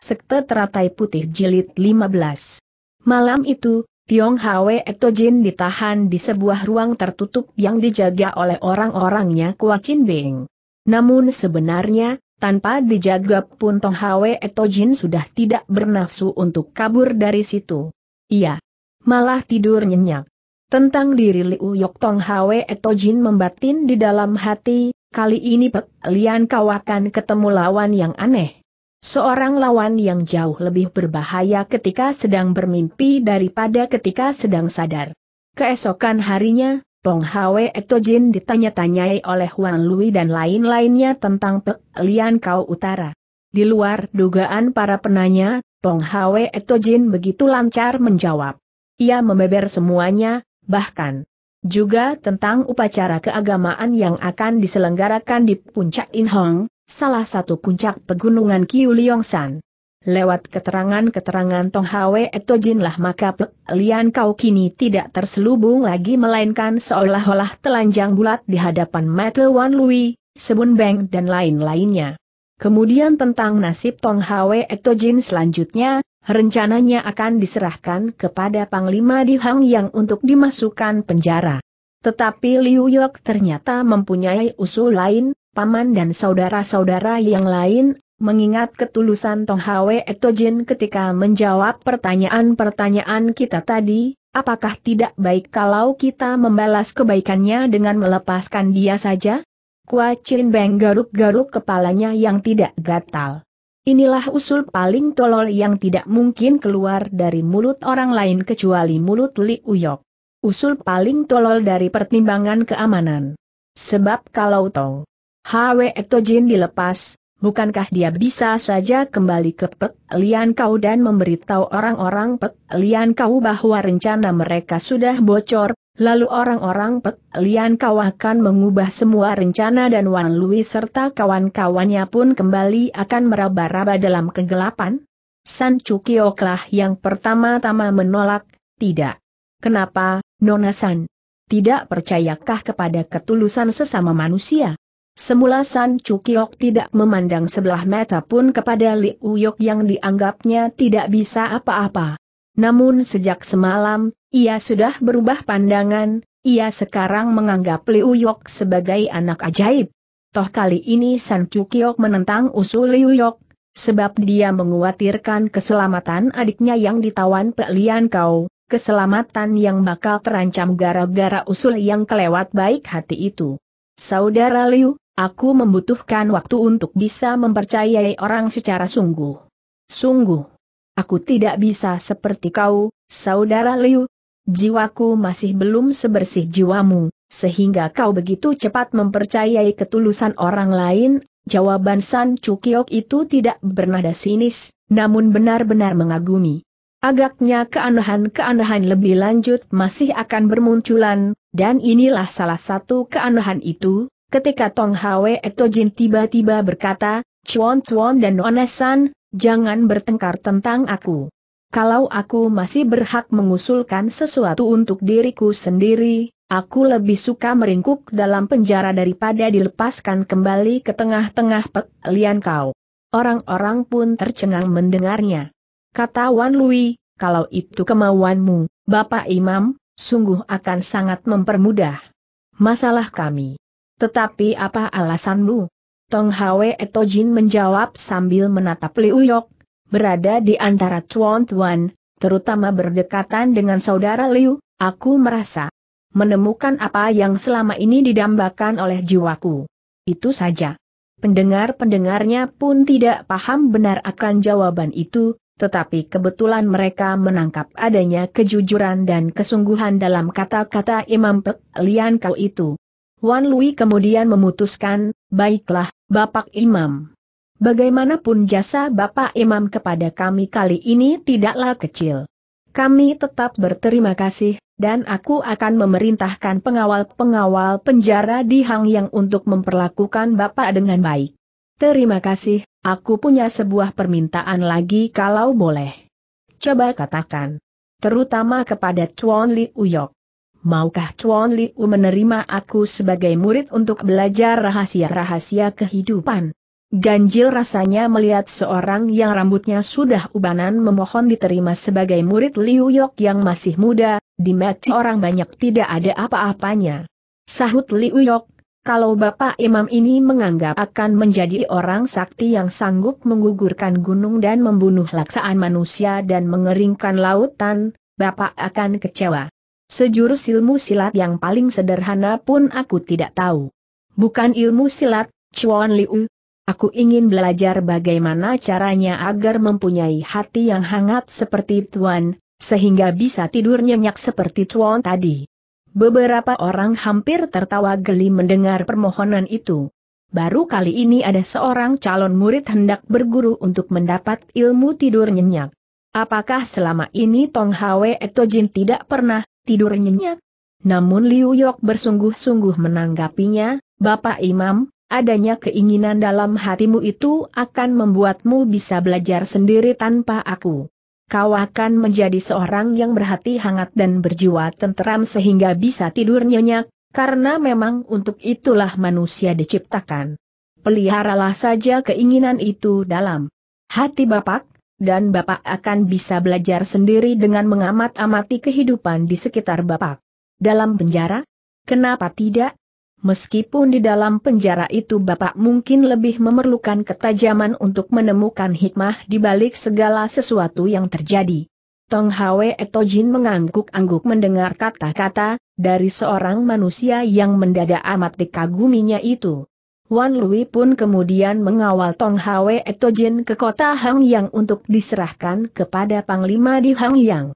Sekte Teratai Putih Jilid 15. Malam itu, Tiong Hwe Jin ditahan di sebuah ruang tertutup yang dijaga oleh orang-orangnya Kuacin Beng. Namun sebenarnya, tanpa dijaga pun Tong Hwe Jin sudah tidak bernafsu untuk kabur dari situ. Iya. Malah tidur nyenyak. Tentang diri Liu Yok Tong Hwe Jin membatin di dalam hati, kali ini Pek Lian kau akan ketemu lawan yang aneh. Seorang lawan yang jauh lebih berbahaya ketika sedang bermimpi daripada ketika sedang sadar. Keesokan harinya, Pong Hwe Etojin ditanya-tanyai oleh Wang Lui dan lain-lainnya tentang Pelian Kau Utara. Di luar dugaan para penanya, Pong Hwe Etojin begitu lancar menjawab. Ia membeber semuanya, bahkan juga tentang upacara keagamaan yang akan diselenggarakan di Puncak Inhong, salah satu puncak pegunungan San. Lewat keterangan-keterangan Tong Hwe Etojinlah maka Pek Lian Kau kini tidak terselubung lagi melainkan seolah-olah telanjang bulat di hadapan Metal Wan Lui, Sebun Beng dan lain-lainnya. Kemudian tentang nasib Tong Hwe Etojin selanjutnya, rencananya akan diserahkan kepada Panglima di Hang Yang untuk dimasukkan penjara. Tetapi Liu Yok ternyata mempunyai usul lain, paman dan saudara-saudara yang lain, mengingat ketulusan Tong Hwe Etojin ketika menjawab pertanyaan-pertanyaan kita tadi, apakah tidak baik kalau kita membalas kebaikannya dengan melepaskan dia saja? Kua Chin Beng garuk-garuk kepalanya yang tidak gatal. Inilah usul paling tolol yang tidak mungkin keluar dari mulut orang lain kecuali mulut Li Uyok. Usul paling tolol dari pertimbangan keamanan. Sebab kalau Tong Hwe Ektojin dilepas, bukankah dia bisa saja kembali ke Pek Lian Kau dan memberitahu orang-orang Pek Lian Kau bahwa rencana mereka sudah bocor, lalu orang-orang Pek Lian Kau akan mengubah semua rencana dan Wan Lui serta kawan-kawannya pun kembali akan meraba-raba dalam kegelapan? San Chukioklah yang pertama-tama menolak, tidak. Kenapa, Nona San? Tidak percayakah kepada ketulusan sesama manusia? Semula San Cukiok tidak memandang sebelah mata pun kepada Liu Yoke yang dianggapnya tidak bisa apa-apa. Namun sejak semalam, ia sudah berubah pandangan, ia sekarang menganggap Liu Yoke sebagai anak ajaib. Toh kali ini San Cukiok menentang usul Liu Yoke, sebab dia menguatirkan keselamatan adiknya yang ditawan Pek Lian Kau, keselamatan yang bakal terancam gara-gara usul yang kelewat baik hati itu. Saudara Liu, aku membutuhkan waktu untuk bisa mempercayai orang secara sungguh. Sungguh. Aku tidak bisa seperti kau, Saudara Liu. Jiwaku masih belum sebersih jiwamu, sehingga kau begitu cepat mempercayai ketulusan orang lain, jawaban San Cukiok itu tidak bernada sinis, namun benar-benar mengagumi. Agaknya keanehan-keanehan lebih lanjut masih akan bermunculan, dan inilah salah satu keanehan itu, ketika Tong Hwe Jin tiba-tiba berkata, Chuan Chuan dan Onesan, jangan bertengkar tentang aku. Kalau aku masih berhak mengusulkan sesuatu untuk diriku sendiri, aku lebih suka meringkuk dalam penjara daripada dilepaskan kembali ke tengah-tengah pekalian kau. Orang-orang pun tercengang mendengarnya. Kata Wan Lui, kalau itu kemauanmu, Bapak Imam, sungguh akan sangat mempermudah masalah kami. Tetapi apa alasanmu? Tong Hwe Etojin menjawab sambil menatap Liu Yok, berada di antara Tuan Tuan, terutama berdekatan dengan saudara Liu, aku merasa menemukan apa yang selama ini didambakan oleh jiwaku. Itu saja. Pendengar-pendengarnya pun tidak paham benar akan jawaban itu, tetapi kebetulan mereka menangkap adanya kejujuran dan kesungguhan dalam kata-kata Imam Pek Lian Kau itu. Wan Lui kemudian memutuskan, baiklah, Bapak Imam. Bagaimanapun jasa Bapak Imam kepada kami kali ini tidaklah kecil. Kami tetap berterima kasih, dan aku akan memerintahkan pengawal-pengawal penjara di Hang Yang untuk memperlakukan Bapak dengan baik. Terima kasih, aku punya sebuah permintaan lagi kalau boleh. Coba katakan. Terutama kepada Chuan Li Uyok. Maukah Chuan Li U menerima aku sebagai murid untuk belajar rahasia-rahasia kehidupan? Ganjil rasanya melihat seorang yang rambutnya sudah ubanan memohon diterima sebagai murid Liu Yok yang masih muda, di mata orang banyak tidak ada apa-apanya. Sahut Liu Yok, kalau Bapak Imam ini menganggap akan menjadi orang sakti yang sanggup menggugurkan gunung dan membunuh laksaan manusia dan mengeringkan lautan, Bapak akan kecewa. Sejurus ilmu silat yang paling sederhana pun aku tidak tahu. Bukan ilmu silat, Chuan Liu. Aku ingin belajar bagaimana caranya agar mempunyai hati yang hangat seperti Tuan, sehingga bisa tidur nyenyak seperti Tuan tadi. Beberapa orang hampir tertawa geli mendengar permohonan itu. Baru kali ini ada seorang calon murid hendak berguru untuk mendapat ilmu tidur nyenyak. Apakah selama ini Tong Hwe Jin tidak pernah tidur nyenyak? Namun Liu Yok bersungguh-sungguh menanggapinya, Bapak Imam, adanya keinginan dalam hatimu itu akan membuatmu bisa belajar sendiri tanpa aku kau akan menjadi seorang yang berhati hangat dan berjiwa tenteram sehingga bisa tidur nyenyak, karena memang untuk itulah manusia diciptakan. Peliharalah saja keinginan itu dalam hati Bapak, dan Bapak akan bisa belajar sendiri dengan mengamat-amati kehidupan di sekitar Bapak. Dalam penjara? Kenapa tidak? Meskipun di dalam penjara itu Bapak mungkin lebih memerlukan ketajaman untuk menemukan hikmah di balik segala sesuatu yang terjadi. Tong Hwe Etojin mengangguk-angguk mendengar kata-kata dari seorang manusia yang mendadak amat dikaguminya itu. Wan Lui pun kemudian mengawal Tong Hwe Etojin ke kota Hangyang untuk diserahkan kepada Panglima di Hangyang.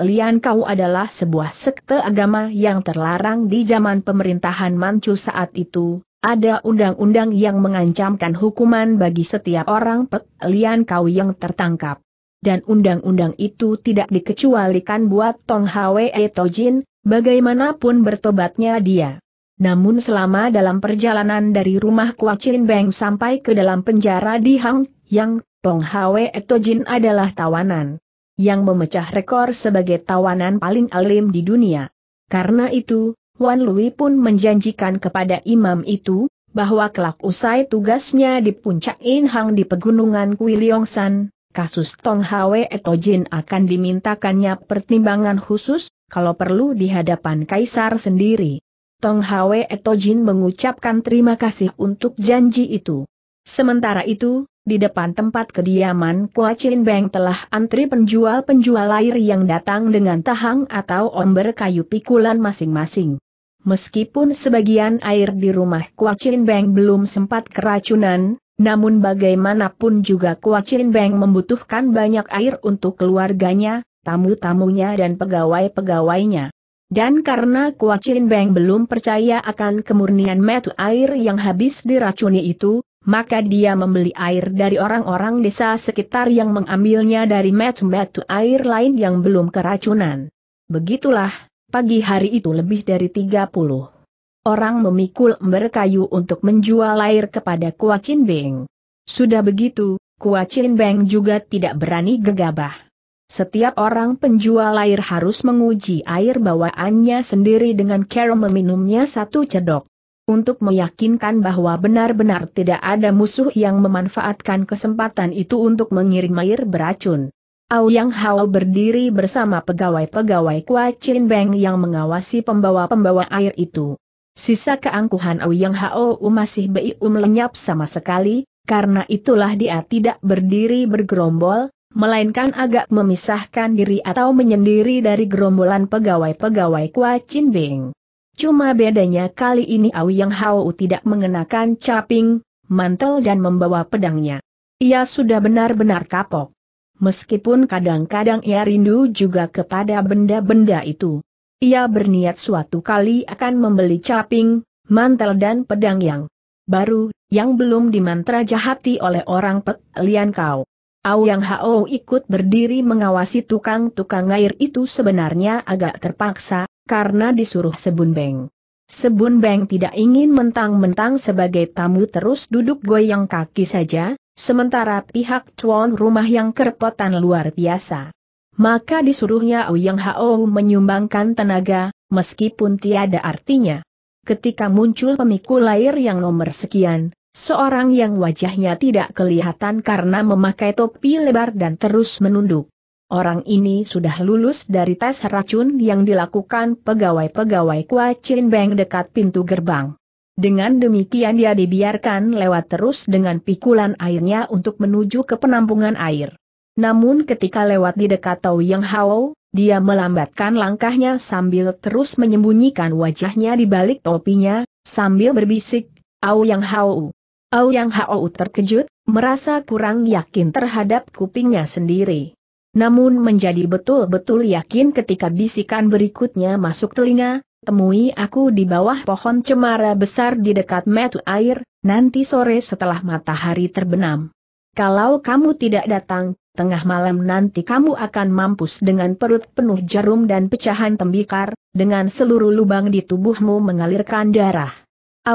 Lian Kau adalah sebuah sekte agama yang terlarang di zaman pemerintahan Manchu saat itu, ada undang-undang yang mengancamkan hukuman bagi setiap orang Lian Kau yang tertangkap. Dan undang-undang itu tidak dikecualikan buat Tong Hwe Tojin, bagaimanapun bertobatnya dia. Namun selama dalam perjalanan dari rumah Chin Beng sampai ke dalam penjara di Hang Yang, Tong Hwe Tojin adalah tawanan yang memecah rekor sebagai tawanan paling alim di dunia. Karena itu, Wan Lui pun menjanjikan kepada imam itu, bahwa kelak usai tugasnya di puncak Inhang di pegunungan Kuiliongsan, kasus Tong Hwe Etojin akan dimintakannya pertimbangan khusus, kalau perlu di hadapan kaisar sendiri. Tong Hwe Etojin mengucapkan terima kasih untuk janji itu. Sementara itu, di depan tempat kediaman Kua Chin Beng telah antri penjual-penjual air yang datang dengan tahang atau omber kayu pikulan masing-masing. Meskipun sebagian air di rumah Kua Chin Beng belum sempat keracunan, namun bagaimanapun juga Kua Chin Beng membutuhkan banyak air untuk keluarganya, tamu-tamunya dan pegawai-pegawainya. Dan karena Kua Chin Beng belum percaya akan kemurnian metu air yang habis diracuni itu, maka dia membeli air dari orang-orang desa sekitar yang mengambilnya dari metu-metu air lain yang belum keracunan. Begitulah, pagi hari itu lebih dari 30 orang memikul ember kayu untuk menjual air kepada Kuacin Beng. Sudah begitu, Kuacin Beng juga tidak berani gegabah. Setiap orang penjual air harus menguji air bawaannya sendiri dengan cara meminumnya satu cedok untuk meyakinkan bahwa benar-benar tidak ada musuh yang memanfaatkan kesempatan itu untuk mengirim air beracun. Yang Hao berdiri bersama pegawai-pegawai Kua Chin Beng yang mengawasi pembawa-pembawa air itu. Sisa keangkuhan Yang Hao masih bium lenyap sama sekali, karena itulah dia tidak berdiri bergerombol, melainkan agak memisahkan diri atau menyendiri dari gerombolan pegawai-pegawai Kua Chin Beng. Cuma bedanya kali ini Awi Yang Hao tidak mengenakan caping, mantel dan membawa pedangnya. Ia sudah benar-benar kapok. Meskipun kadang-kadang ia rindu juga kepada benda-benda itu. Ia berniat suatu kali akan membeli caping, mantel dan pedang yang baru, yang belum dimantra jahati oleh orang Pek Kau. Auyang Hao ikut berdiri mengawasi tukang-tukang air itu sebenarnya agak terpaksa, karena disuruh Sebun Beng. Sebun Beng tidak ingin mentang-mentang sebagai tamu terus duduk goyang kaki saja, sementara pihak tuan rumah yang kerepotan luar biasa. Maka disuruhnya Auyang Hao menyumbangkan tenaga, meskipun tiada artinya. Ketika muncul pemikul air yang nomor sekian, Seorang yang wajahnya tidak kelihatan karena memakai topi lebar dan terus menunduk. Orang ini sudah lulus dari tes racun yang dilakukan pegawai-pegawai Kua Chin Beng dekat pintu gerbang. Dengan demikian dia dibiarkan lewat terus dengan pikulan airnya untuk menuju ke penampungan air. Namun ketika lewat di dekat Tau Yang Hao, dia melambatkan langkahnya sambil terus menyembunyikan wajahnya di balik topinya, sambil berbisik, Au Yang Hao, yang Hao terkejut, merasa kurang yakin terhadap kupingnya sendiri. Namun menjadi betul-betul yakin ketika bisikan berikutnya masuk telinga, temui aku di bawah pohon cemara besar di dekat metu air, nanti sore setelah matahari terbenam. Kalau kamu tidak datang, tengah malam nanti kamu akan mampus dengan perut penuh jarum dan pecahan tembikar, dengan seluruh lubang di tubuhmu mengalirkan darah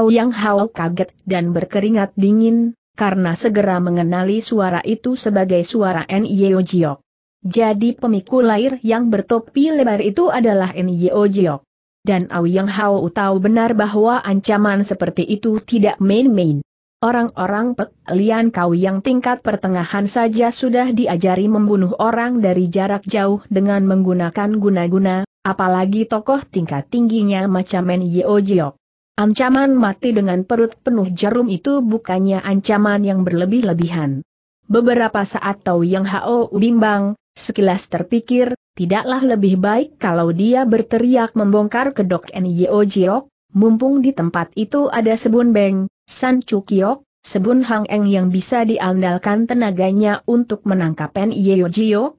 yang Hao kaget dan berkeringat dingin, karena segera mengenali suara itu sebagai suara Nio Jiok. Jadi pemikul air yang bertopi lebar itu adalah Nio Jiok. Dan yang Hao tahu benar bahwa ancaman seperti itu tidak main-main. Orang-orang Pek Lian Kau yang tingkat pertengahan saja sudah diajari membunuh orang dari jarak jauh dengan menggunakan guna-guna, apalagi tokoh tingkat tingginya macam Nyeo Jiok. Ancaman mati dengan perut penuh jarum itu bukannya ancaman yang berlebih-lebihan. Beberapa saat tahu Yang Hao bimbang, sekilas terpikir, tidaklah lebih baik kalau dia berteriak membongkar kedok Nyo Jiok, mumpung di tempat itu ada Sebun Beng, San Cukiok, Sebun Hang Eng yang bisa diandalkan tenaganya untuk menangkap Nyo Jiok,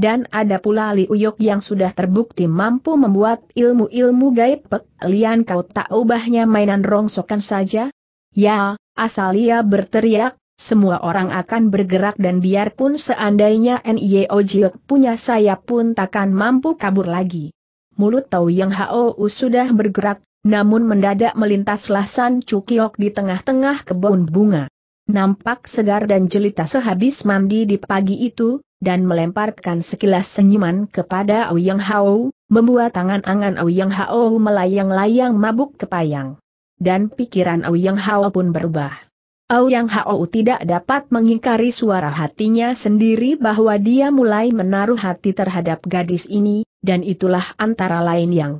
dan ada pula Li Uyok yang sudah terbukti mampu membuat ilmu-ilmu gaib pek. Lian kau tak ubahnya mainan rongsokan saja? Ya, asal ia berteriak, semua orang akan bergerak dan biarpun seandainya N.I.O. Jiok punya sayap pun takkan mampu kabur lagi. Mulut Tau Yang Hou sudah bergerak, namun mendadak melintaslah San Cukiok di tengah-tengah kebun bunga. Nampak segar dan jelita sehabis mandi di pagi itu, dan melemparkan sekilas senyuman kepada Ouyang Hao, membuat tangan angan Ouyang Hao melayang-layang mabuk kepayang. Dan pikiran Ouyang Hao pun berubah. Ouyang Hao tidak dapat mengingkari suara hatinya sendiri bahwa dia mulai menaruh hati terhadap gadis ini, dan itulah antara lain yang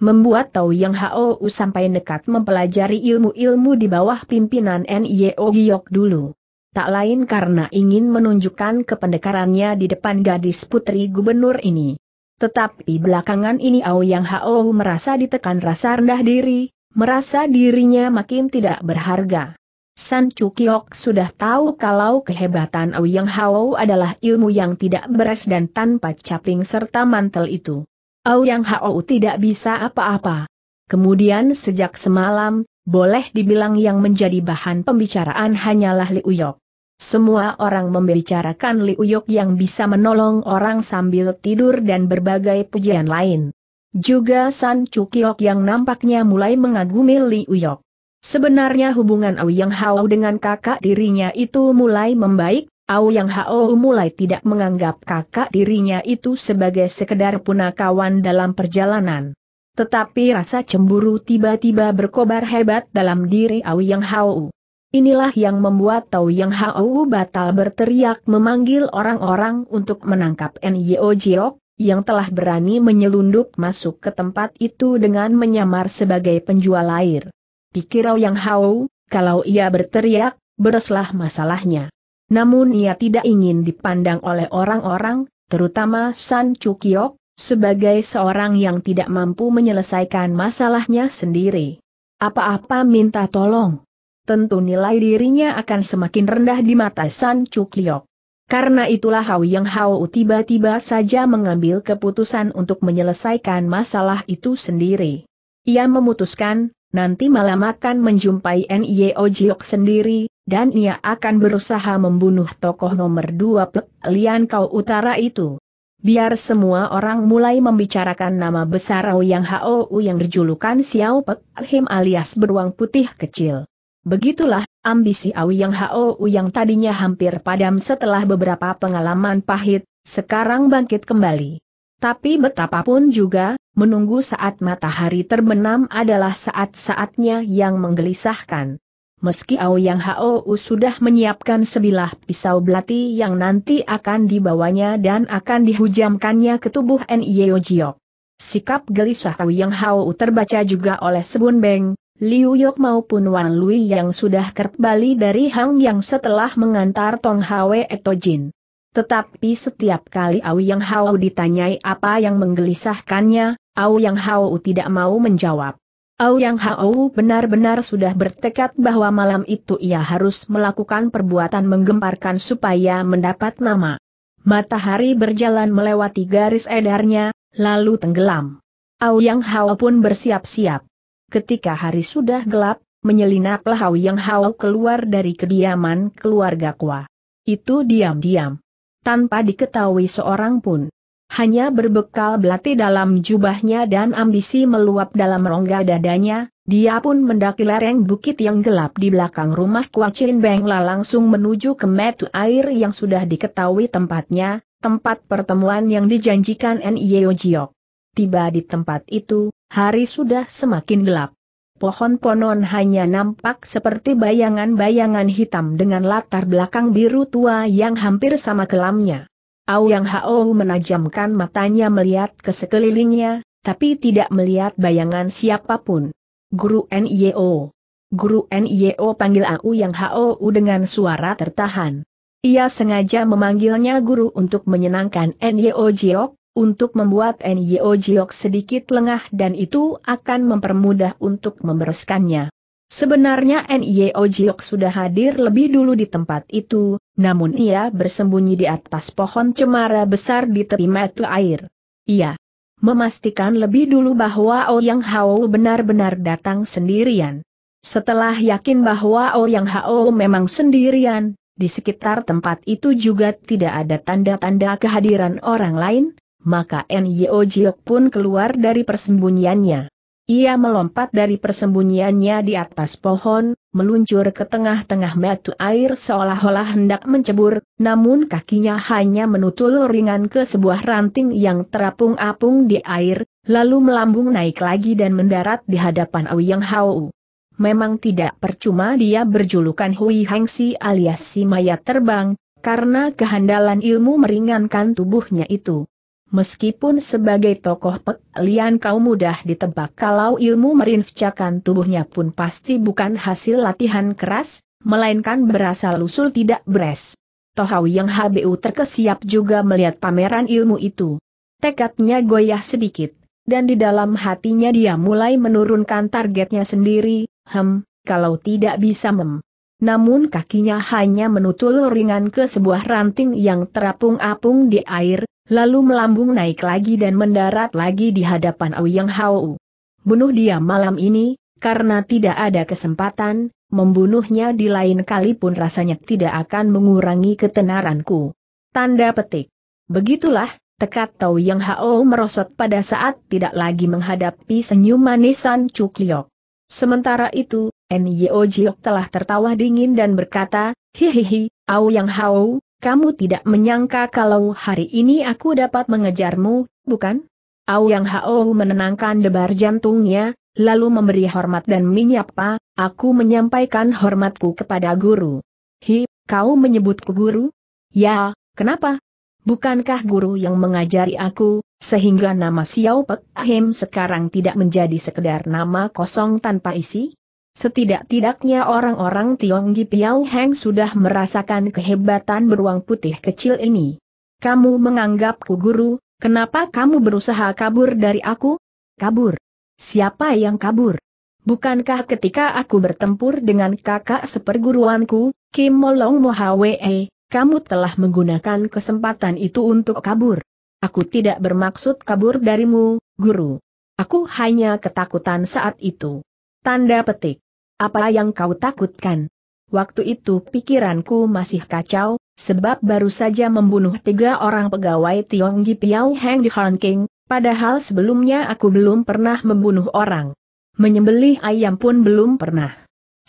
membuat Tau Yang Hao sampai nekat mempelajari ilmu-ilmu di bawah pimpinan NIO Giok dulu tak lain karena ingin menunjukkan kependekarannya di depan gadis putri gubernur ini. Tetapi belakangan ini Aoyang Hao merasa ditekan rasa rendah diri, merasa dirinya makin tidak berharga. San Chukiok sudah tahu kalau kehebatan Aoyang Hao adalah ilmu yang tidak beres dan tanpa caping serta mantel itu. Aoyang Hao tidak bisa apa-apa. Kemudian sejak semalam, boleh dibilang yang menjadi bahan pembicaraan hanyalah Liu Yok. Semua orang membicarakan Li Uyok yang bisa menolong orang sambil tidur dan berbagai pujian lain. Juga San Cukiok yang nampaknya mulai mengagumi Li Uyok. Sebenarnya hubungan Yang Hao dengan kakak dirinya itu mulai membaik, Au Yang Hao mulai tidak menganggap kakak dirinya itu sebagai sekedar punakawan dalam perjalanan. Tetapi rasa cemburu tiba-tiba berkobar hebat dalam diri Au Yang Hao. Inilah yang membuat Tau Yang Hau batal berteriak memanggil orang-orang untuk menangkap Nyo Jiok, yang telah berani menyelundup masuk ke tempat itu dengan menyamar sebagai penjual air. Pikir Tau Yang Hau, kalau ia berteriak, bereslah masalahnya. Namun ia tidak ingin dipandang oleh orang-orang, terutama San Chukyok, sebagai seorang yang tidak mampu menyelesaikan masalahnya sendiri. Apa-apa minta tolong tentu nilai dirinya akan semakin rendah di mata San Cukliok. Karena itulah Hao Yang Hao tiba-tiba saja mengambil keputusan untuk menyelesaikan masalah itu sendiri. Ia memutuskan, nanti malam akan menjumpai N.I.O. Jiok sendiri, dan ia akan berusaha membunuh tokoh nomor dua Pek Lian Kau Utara itu. Biar semua orang mulai membicarakan nama besar Hao Yang Hao yang berjulukan Xiao Pek Him alias beruang putih kecil. Begitulah, ambisi Awi Yang u yang tadinya hampir padam setelah beberapa pengalaman pahit, sekarang bangkit kembali. Tapi betapapun juga, menunggu saat matahari terbenam adalah saat-saatnya yang menggelisahkan. Meski Yang Hao sudah menyiapkan sebilah pisau belati yang nanti akan dibawanya dan akan dihujamkannya ke tubuh Nyeo Jiok. Sikap gelisah Yang Hao terbaca juga oleh Sebun Beng, Liu Yok maupun Wan Lui yang sudah kembali dari Hang Yang setelah mengantar Tong Hwe Jin. Tetapi setiap kali Au Yang Hao ditanyai apa yang menggelisahkannya, Au Yang Hao tidak mau menjawab. Au Yang Hao benar-benar sudah bertekad bahwa malam itu ia harus melakukan perbuatan menggemparkan supaya mendapat nama. Matahari berjalan melewati garis edarnya, lalu tenggelam. Au Yang Hao pun bersiap-siap. Ketika hari sudah gelap, menyelinaplah Hao Yang Hao keluar dari kediaman keluarga Kua. Itu diam-diam. Tanpa diketahui seorang pun. Hanya berbekal belati dalam jubahnya dan ambisi meluap dalam rongga dadanya, dia pun mendaki lereng bukit yang gelap di belakang rumah Kua Chin Beng langsung menuju ke metu air yang sudah diketahui tempatnya, tempat pertemuan yang dijanjikan N.I.O. E Jiok. Tiba di tempat itu, hari sudah semakin gelap. Pohon-ponon hanya nampak seperti bayangan-bayangan hitam dengan latar belakang biru tua yang hampir sama kelamnya. yang Hao menajamkan matanya melihat ke sekelilingnya, tapi tidak melihat bayangan siapapun. Guru N.I.O. Guru N.I.O. panggil yang Hao dengan suara tertahan. Ia sengaja memanggilnya guru untuk menyenangkan N.I.O. Jiok, untuk membuat Nyo Jiok sedikit lengah dan itu akan mempermudah untuk membereskannya. Sebenarnya Nyo Jiok sudah hadir lebih dulu di tempat itu, namun ia bersembunyi di atas pohon cemara besar di tepi mata air. Ia memastikan lebih dulu bahwa Ouyang Hao benar-benar datang sendirian. Setelah yakin bahwa Ouyang Hao memang sendirian, di sekitar tempat itu juga tidak ada tanda-tanda kehadiran orang lain, maka Nyo Jiok pun keluar dari persembunyiannya. Ia melompat dari persembunyiannya di atas pohon, meluncur ke tengah-tengah metu air seolah-olah hendak mencebur, namun kakinya hanya menutul ringan ke sebuah ranting yang terapung-apung di air, lalu melambung naik lagi dan mendarat di hadapan Ouyang Hau. Memang tidak percuma dia berjulukan Hui Hengsi alias si mayat terbang, karena kehandalan ilmu meringankan tubuhnya itu. Meskipun sebagai tokoh Lian kau mudah ditebak kalau ilmu merinfcakan tubuhnya pun pasti bukan hasil latihan keras, melainkan berasal usul tidak beres. Tohau yang HBU terkesiap juga melihat pameran ilmu itu. Tekadnya goyah sedikit, dan di dalam hatinya dia mulai menurunkan targetnya sendiri, hem, kalau tidak bisa mem. Namun kakinya hanya menutul ringan ke sebuah ranting yang terapung-apung di air, Lalu melambung naik lagi dan mendarat lagi di hadapan Auyang Hao. Bunuh dia malam ini, karena tidak ada kesempatan, membunuhnya di lain kali pun rasanya tidak akan mengurangi ketenaranku. Tanda petik. Begitulah, Tekad Tau Yang Hao merosot pada saat tidak lagi menghadapi senyum manisan Cukliok. Sementara itu, Nyo Jiok telah tertawa dingin dan berkata, Hihihi, Au Yang Hao, kamu tidak menyangka kalau hari ini aku dapat mengejarmu, bukan? Au Yang Hao menenangkan debar jantungnya, lalu memberi hormat dan menyapa, aku menyampaikan hormatku kepada guru. Hi, kau menyebutku guru? Ya, kenapa? Bukankah guru yang mengajari aku, sehingga nama Xiao Pek Ahim sekarang tidak menjadi sekedar nama kosong tanpa isi? Setidak-tidaknya orang-orang Tionggi Piao Heng sudah merasakan kehebatan beruang putih kecil ini. Kamu menganggapku guru, kenapa kamu berusaha kabur dari aku? Kabur? Siapa yang kabur? Bukankah ketika aku bertempur dengan kakak seperguruanku, Kim Molong Mohawee, kamu telah menggunakan kesempatan itu untuk kabur? Aku tidak bermaksud kabur darimu, guru. Aku hanya ketakutan saat itu. Tanda petik. Apa yang kau takutkan? Waktu itu pikiranku masih kacau, sebab baru saja membunuh tiga orang pegawai Tionggi Piao Heng di Hong King, padahal sebelumnya aku belum pernah membunuh orang. Menyembelih ayam pun belum pernah.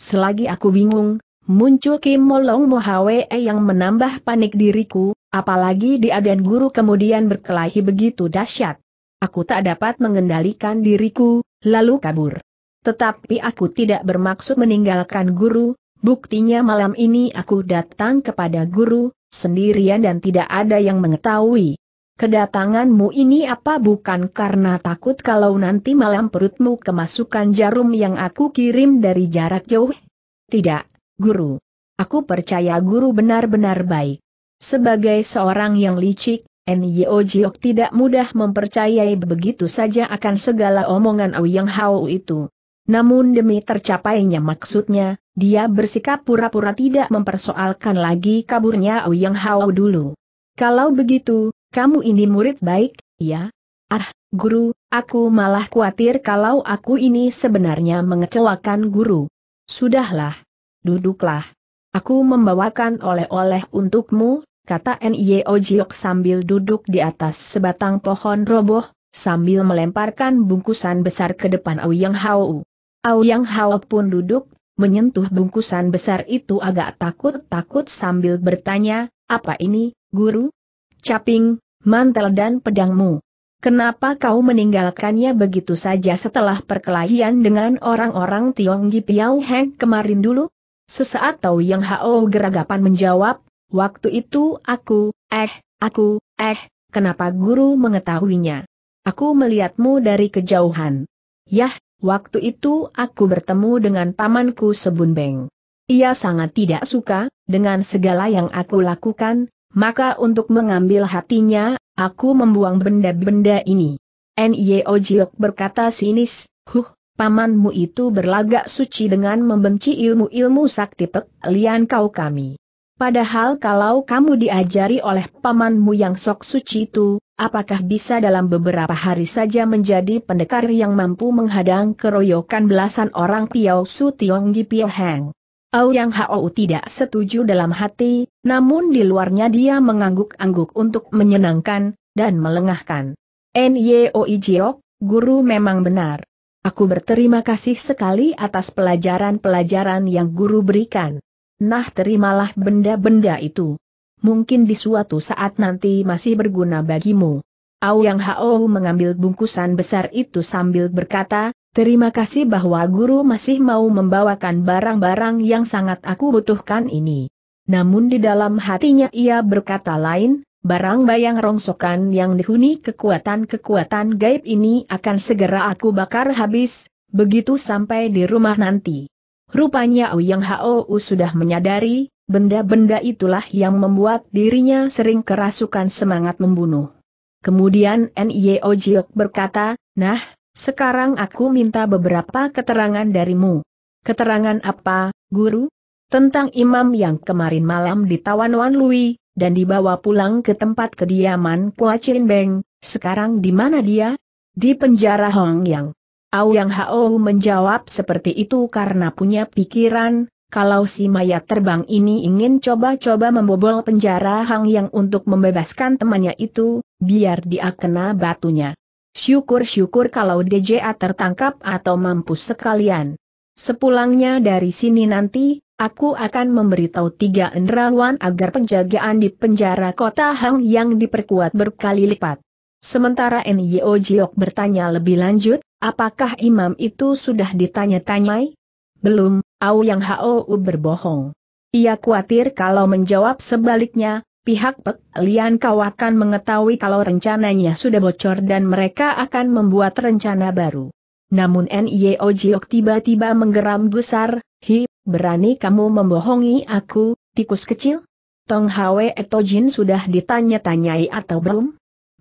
Selagi aku bingung, muncul Kim Molong Mohawe yang menambah panik diriku, apalagi di adan guru kemudian berkelahi begitu dahsyat. Aku tak dapat mengendalikan diriku, lalu kabur. Tetapi aku tidak bermaksud meninggalkan guru, buktinya malam ini aku datang kepada guru, sendirian dan tidak ada yang mengetahui. Kedatanganmu ini apa bukan karena takut kalau nanti malam perutmu kemasukan jarum yang aku kirim dari jarak jauh? Tidak, guru. Aku percaya guru benar-benar baik. Sebagai seorang yang licik, Nyo Jiok tidak mudah mempercayai begitu saja akan segala omongan Ouyang Hao itu. Namun demi tercapainya maksudnya, dia bersikap pura-pura tidak mempersoalkan lagi kaburnya Ouyang Hao dulu. Kalau begitu, kamu ini murid baik, ya? Ah, guru, aku malah khawatir kalau aku ini sebenarnya mengecewakan guru. Sudahlah. Duduklah. Aku membawakan oleh-oleh untukmu, kata N.I.O. Jiok sambil duduk di atas sebatang pohon roboh, sambil melemparkan bungkusan besar ke depan Ouyang Hao. Auyang Hao pun duduk, menyentuh bungkusan besar itu agak takut-takut sambil bertanya, apa ini, guru? Caping, mantel dan pedangmu. Kenapa kau meninggalkannya begitu saja setelah perkelahian dengan orang-orang Tionggi Piao Heng kemarin dulu? Sesaat tahu Yang Hao geragapan menjawab, waktu itu aku, eh, aku, eh, kenapa guru mengetahuinya? Aku melihatmu dari kejauhan. Yah, Waktu itu aku bertemu dengan pamanku Sebun Beng. Ia sangat tidak suka, dengan segala yang aku lakukan, maka untuk mengambil hatinya, aku membuang benda-benda ini. N.Y.O. Jiok berkata sinis, huh, pamanmu itu berlagak suci dengan membenci ilmu-ilmu sakti pek lian kau kami. Padahal kalau kamu diajari oleh pamanmu yang sok suci itu, apakah bisa dalam beberapa hari saja menjadi pendekar yang mampu menghadang keroyokan belasan orang Piao Su Gi Piao Heng? Au Yang Hao tidak setuju dalam hati, namun di luarnya dia mengangguk-angguk untuk menyenangkan, dan melengahkan. N.Y.O. Ijiok, guru memang benar. Aku berterima kasih sekali atas pelajaran-pelajaran yang guru berikan. Nah terimalah benda-benda itu. Mungkin di suatu saat nanti masih berguna bagimu. Yang Hao mengambil bungkusan besar itu sambil berkata, Terima kasih bahwa guru masih mau membawakan barang-barang yang sangat aku butuhkan ini. Namun di dalam hatinya ia berkata lain, barang bayang rongsokan yang dihuni kekuatan-kekuatan gaib ini akan segera aku bakar habis, begitu sampai di rumah nanti. Rupanya Ouyang Hou sudah menyadari, benda-benda itulah yang membuat dirinya sering kerasukan semangat membunuh. Kemudian N.I.O. Jiok berkata, Nah, sekarang aku minta beberapa keterangan darimu. Keterangan apa, guru? Tentang imam yang kemarin malam ditawan Wan Lui, dan dibawa pulang ke tempat kediaman Kua Chin Beng, sekarang di mana dia? Di penjara Hong Yang yang Hao menjawab seperti itu karena punya pikiran, kalau si mayat terbang ini ingin coba-coba membobol penjara Hang Yang untuk membebaskan temannya itu, biar dia kena batunya. Syukur-syukur kalau DJA tertangkap atau mampus sekalian. Sepulangnya dari sini nanti, aku akan memberitahu tiga endrawan agar penjagaan di penjara kota Hang Yang diperkuat berkali lipat. Sementara Nio Jiok bertanya lebih lanjut, Apakah imam itu sudah ditanya-tanyai? Belum, Au Yang Hao berbohong. Ia khawatir kalau menjawab sebaliknya, pihak Pek Lian Kau akan mengetahui kalau rencananya sudah bocor dan mereka akan membuat rencana baru. Namun N.I.O. Jiok tiba-tiba menggeram besar. Hi, berani kamu membohongi aku, tikus kecil? Tong Hwe Etojin sudah ditanya-tanyai atau belum?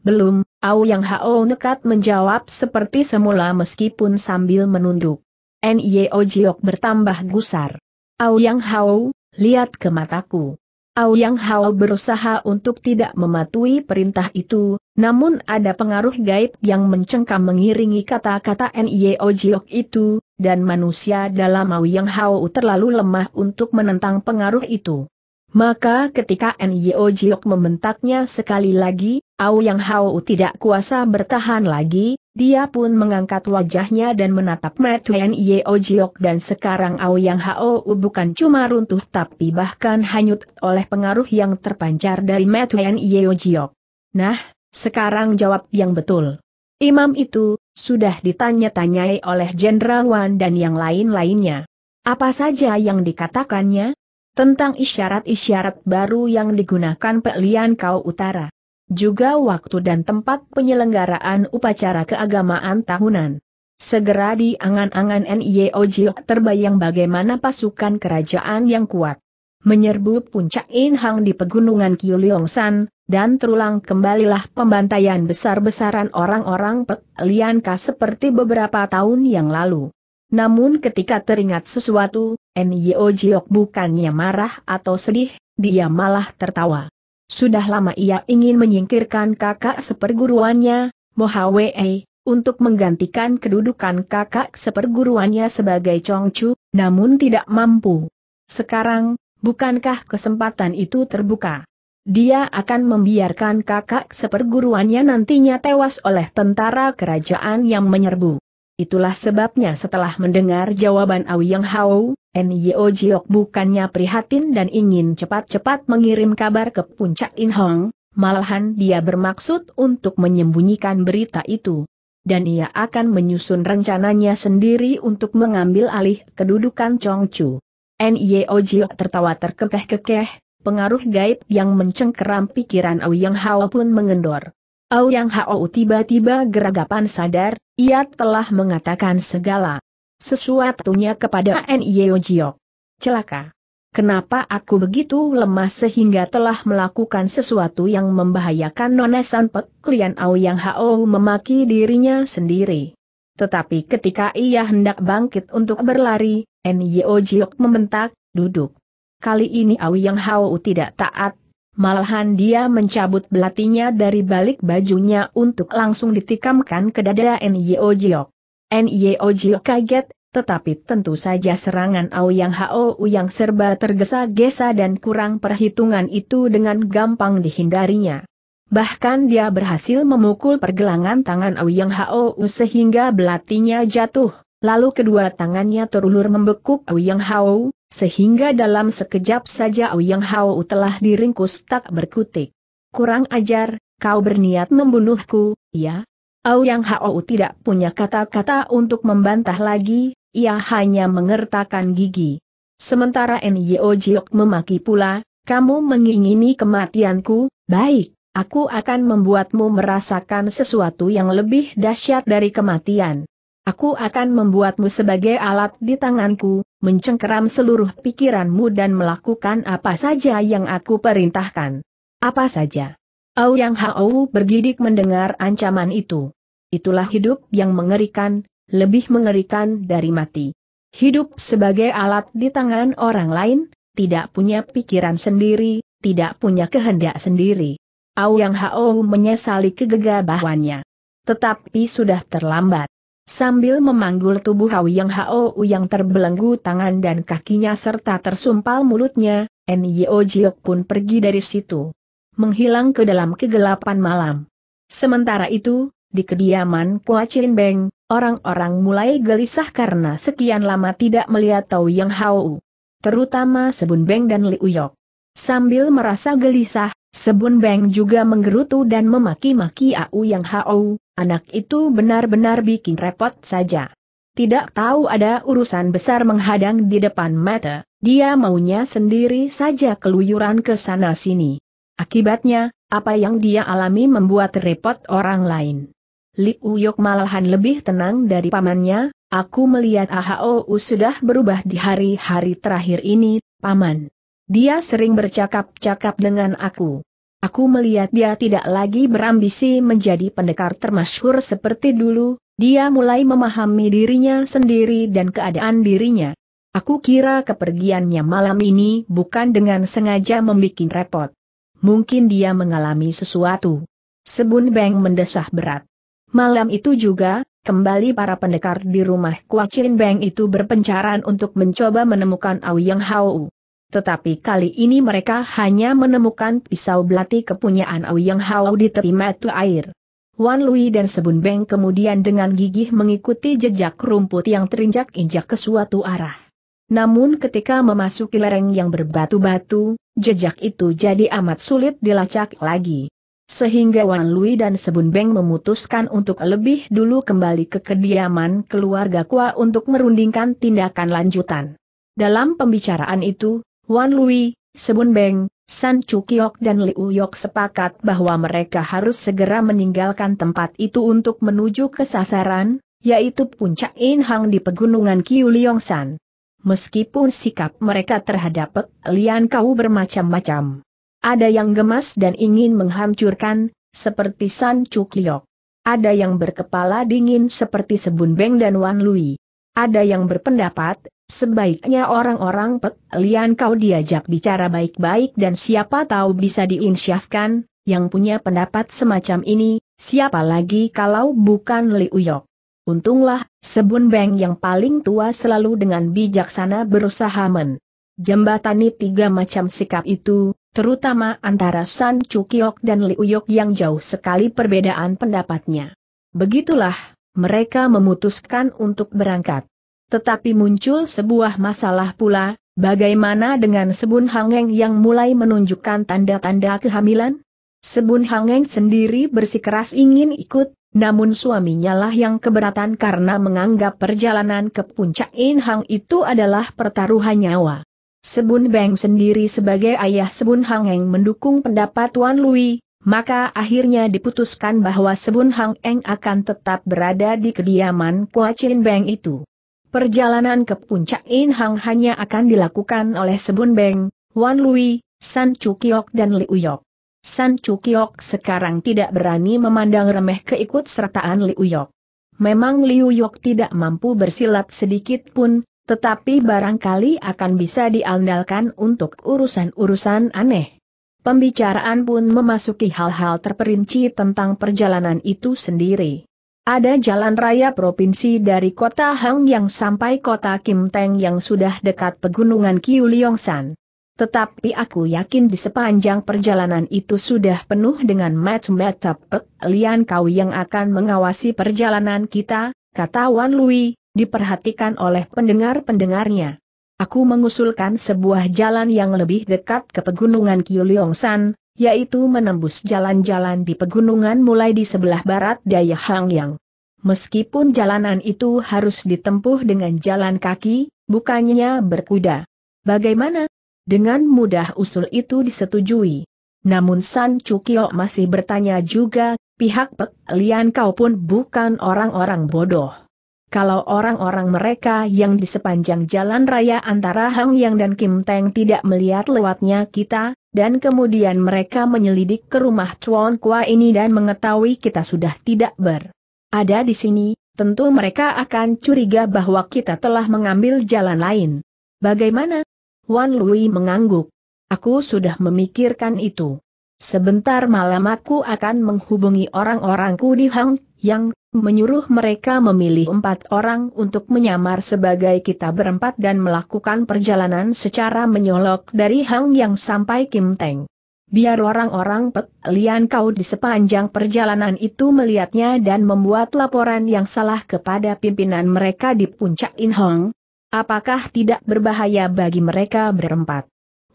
Belum, Au Yang Hao nekat menjawab seperti semula meskipun sambil menunduk. Nio Jiok bertambah gusar. Au Yang Hao, lihat ke mataku. Au Yang Hao berusaha untuk tidak mematuhi perintah itu, namun ada pengaruh gaib yang mencengkam mengiringi kata-kata Nio Jiok itu, dan manusia dalam Au Yang Hao terlalu lemah untuk menentang pengaruh itu. Maka ketika Nio Jiok membentaknya sekali lagi, Au Yang Hao tidak kuasa bertahan lagi, dia pun mengangkat wajahnya dan menatap Matuen Yeo Jiok dan sekarang Au Yang Hao bukan cuma runtuh tapi bahkan hanyut oleh pengaruh yang terpancar dari Matuen Yeo Jiok. Nah, sekarang jawab yang betul. Imam itu, sudah ditanya-tanyai oleh Jenderal Wan dan yang lain-lainnya. Apa saja yang dikatakannya? Tentang isyarat-isyarat baru yang digunakan Lian Kau Utara juga waktu dan tempat penyelenggaraan upacara keagamaan tahunan. Segera di angan-angan NIO terbayang bagaimana pasukan kerajaan yang kuat menyerbu puncak Inhang di pegunungan Kiuliongsan, dan terulang kembalilah pembantaian besar-besaran orang-orang Pek Lianka seperti beberapa tahun yang lalu. Namun ketika teringat sesuatu, NIO Jiok bukannya marah atau sedih, dia malah tertawa. Sudah lama ia ingin menyingkirkan kakak seperguruannya, Mohawei, untuk menggantikan kedudukan kakak seperguruannya sebagai Chongchu, namun tidak mampu. Sekarang, bukankah kesempatan itu terbuka? Dia akan membiarkan kakak seperguruannya nantinya tewas oleh tentara kerajaan yang menyerbu. Itulah sebabnya setelah mendengar jawaban Auyang Hao, Nyo Jiok bukannya prihatin dan ingin cepat-cepat mengirim kabar ke puncak Inhong, malahan dia bermaksud untuk menyembunyikan berita itu. Dan ia akan menyusun rencananya sendiri untuk mengambil alih kedudukan Chong Chu. Nyo Jiok tertawa terkekeh-kekeh, pengaruh gaib yang mencengkeram pikiran Auyang Hao pun mengendor. Yang Hao tiba-tiba geragapan sadar, ia telah mengatakan segala sesuatunya kepada Nio Jiok. Celaka. Kenapa aku begitu lemah sehingga telah melakukan sesuatu yang membahayakan Nona Sanpek? Klien Yang Hao memaki dirinya sendiri. Tetapi ketika ia hendak bangkit untuk berlari, Nio Jiok membentak, duduk. Kali ini Yang Hao tidak taat, Malahan dia mencabut belatinya dari balik bajunya untuk langsung ditikamkan ke dada N.Y.O. Jiok. N.Y.O. Jiok kaget, tetapi tentu saja serangan Aoyang Hao yang serba tergesa-gesa dan kurang perhitungan itu dengan gampang dihindarinya. Bahkan dia berhasil memukul pergelangan tangan Aoyang Hao sehingga belatinya jatuh, lalu kedua tangannya terulur membekuk Aoyang Hao, sehingga dalam sekejap saja Ouyang Hao telah diringkus tak berkutik. Kurang ajar, kau berniat membunuhku, ya? Ouyang Hao tidak punya kata-kata untuk membantah lagi, ia hanya mengertakkan gigi. Sementara Nyo Jiok memaki pula, kamu mengingini kematianku, baik, aku akan membuatmu merasakan sesuatu yang lebih dahsyat dari kematian. Aku akan membuatmu sebagai alat di tanganku, mencengkeram seluruh pikiranmu dan melakukan apa saja yang aku perintahkan. Apa saja. Au Yang Hao bergidik mendengar ancaman itu. Itulah hidup yang mengerikan, lebih mengerikan dari mati. Hidup sebagai alat di tangan orang lain, tidak punya pikiran sendiri, tidak punya kehendak sendiri. Au Yang Hao menyesali kegegabahannya. Tetapi sudah terlambat. Sambil memanggul tubuh Hau Yang Hao yang terbelenggu tangan dan kakinya serta tersumpal mulutnya, Nyo Jiok pun pergi dari situ. Menghilang ke dalam kegelapan malam. Sementara itu, di kediaman Kua Chin Beng, orang-orang mulai gelisah karena sekian lama tidak melihat Tau Yang Hao. Terutama Sebun Beng dan Liu Yok. Sambil merasa gelisah, Sebun Beng juga menggerutu dan memaki-maki Au Yang Hao, Anak itu benar-benar bikin repot saja. Tidak tahu ada urusan besar menghadang di depan mata, dia maunya sendiri saja keluyuran ke sana-sini. Akibatnya, apa yang dia alami membuat repot orang lain. Li Uyok malahan lebih tenang dari pamannya, aku melihat AHOU sudah berubah di hari-hari terakhir ini, paman. Dia sering bercakap-cakap dengan aku. Aku melihat dia tidak lagi berambisi menjadi pendekar termasyhur seperti dulu, dia mulai memahami dirinya sendiri dan keadaan dirinya. Aku kira kepergiannya malam ini bukan dengan sengaja membuat repot. Mungkin dia mengalami sesuatu. Sebun Beng mendesah berat. Malam itu juga, kembali para pendekar di rumah Kuacin Beng itu berpencaran untuk mencoba menemukan Auyang Hao. Tetapi kali ini mereka hanya menemukan pisau belati kepunyaan yang Hao di tepi mata air. Wan Lui dan Sebun Beng kemudian dengan gigih mengikuti jejak rumput yang terinjak-injak ke suatu arah. Namun ketika memasuki lereng yang berbatu-batu, jejak itu jadi amat sulit dilacak lagi. Sehingga Wan Lui dan Sebun Beng memutuskan untuk lebih dulu kembali ke kediaman keluarga Kua untuk merundingkan tindakan lanjutan. Dalam pembicaraan itu, Wan Lui, Sebun Beng, San Kiok dan Liu Yok sepakat bahwa mereka harus segera meninggalkan tempat itu untuk menuju ke sasaran, yaitu puncak Inhang di pegunungan Kiuliongsan. Meskipun sikap mereka terhadap Pek Lian Kau bermacam-macam. Ada yang gemas dan ingin menghancurkan, seperti San Kiok. Ada yang berkepala dingin seperti Sebun Beng dan Wan Lui. Ada yang berpendapat, Sebaiknya orang-orang Pek Lian kau diajak bicara baik-baik dan siapa tahu bisa diinsyafkan, yang punya pendapat semacam ini, siapa lagi kalau bukan Li Uyok. Untunglah, Sebun Beng yang paling tua selalu dengan bijaksana berusaha men. Jembatani tiga macam sikap itu, terutama antara San Cukiok dan Li Uyok yang jauh sekali perbedaan pendapatnya. Begitulah, mereka memutuskan untuk berangkat. Tetapi muncul sebuah masalah pula, bagaimana dengan Sebun Hangeng yang mulai menunjukkan tanda-tanda kehamilan? Sebun Hangeng sendiri bersikeras ingin ikut, namun suaminya lah yang keberatan karena menganggap perjalanan ke puncak In Hang itu adalah pertaruhan nyawa. Sebun Beng sendiri sebagai ayah Sebun Hangeng mendukung pendapat Wan Lui, maka akhirnya diputuskan bahwa Sebun Hangeng akan tetap berada di kediaman Kua Chin Beng itu. Perjalanan ke puncak In Hang hanya akan dilakukan oleh Sebun Beng, Wan Lui, San Kiok dan Liu Yok. San Kiok sekarang tidak berani memandang remeh keikutsertaan Liu Yok. Memang Liu Yok tidak mampu bersilat sedikit pun, tetapi barangkali akan bisa diandalkan untuk urusan-urusan aneh. Pembicaraan pun memasuki hal-hal terperinci tentang perjalanan itu sendiri. Ada jalan raya provinsi dari kota Hang yang sampai kota Kim Teng yang sudah dekat pegunungan San. Tetapi aku yakin di sepanjang perjalanan itu sudah penuh dengan macam-macam lian kau yang akan mengawasi perjalanan kita, kata Wan Lui, diperhatikan oleh pendengar-pendengarnya. Aku mengusulkan sebuah jalan yang lebih dekat ke pegunungan San, yaitu menembus jalan-jalan di pegunungan mulai di sebelah barat daya Hangyang. Meskipun jalanan itu harus ditempuh dengan jalan kaki, bukannya berkuda. Bagaimana? Dengan mudah usul itu disetujui. Namun San Chukio masih bertanya juga, pihak Pek Lian kau pun bukan orang-orang bodoh kalau orang-orang mereka yang di sepanjang jalan raya antara Hang Yang dan Kim Teng tidak melihat lewatnya kita, dan kemudian mereka menyelidik ke rumah Chuan Kua ini dan mengetahui kita sudah tidak ber. Ada di sini, tentu mereka akan curiga bahwa kita telah mengambil jalan lain. Bagaimana? Wan Lui mengangguk. Aku sudah memikirkan itu. Sebentar malam aku akan menghubungi orang-orangku di Hang yang menyuruh mereka memilih empat orang untuk menyamar sebagai kita berempat dan melakukan perjalanan secara menyolok dari Hang Yang sampai Kim Teng. Biar orang-orang Pek Lian Kau di sepanjang perjalanan itu melihatnya dan membuat laporan yang salah kepada pimpinan mereka di puncak In Hong. Apakah tidak berbahaya bagi mereka berempat?